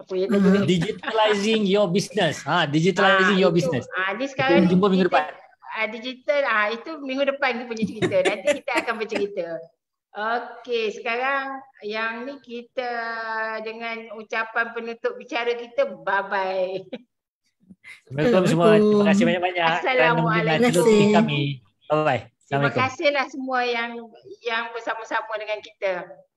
Apa yang hmm, tajuk ini? Digitalizing your business. Ha, digitalizing ha, your itu. business. Ha, ah, ini sekarang kita jumpa minggu depan. Ah, digital, ah ha, itu minggu depan kita punya cerita. Nanti kita akan bercerita. Okey, sekarang yang ni kita dengan ucapan penutup bicara kita bye-bye. Assalamualaikum semua. Terima kasih banyak-banyak Assalamualaikum. kami. bye Terima kasihlah semua yang yang bersama-sama dengan kita.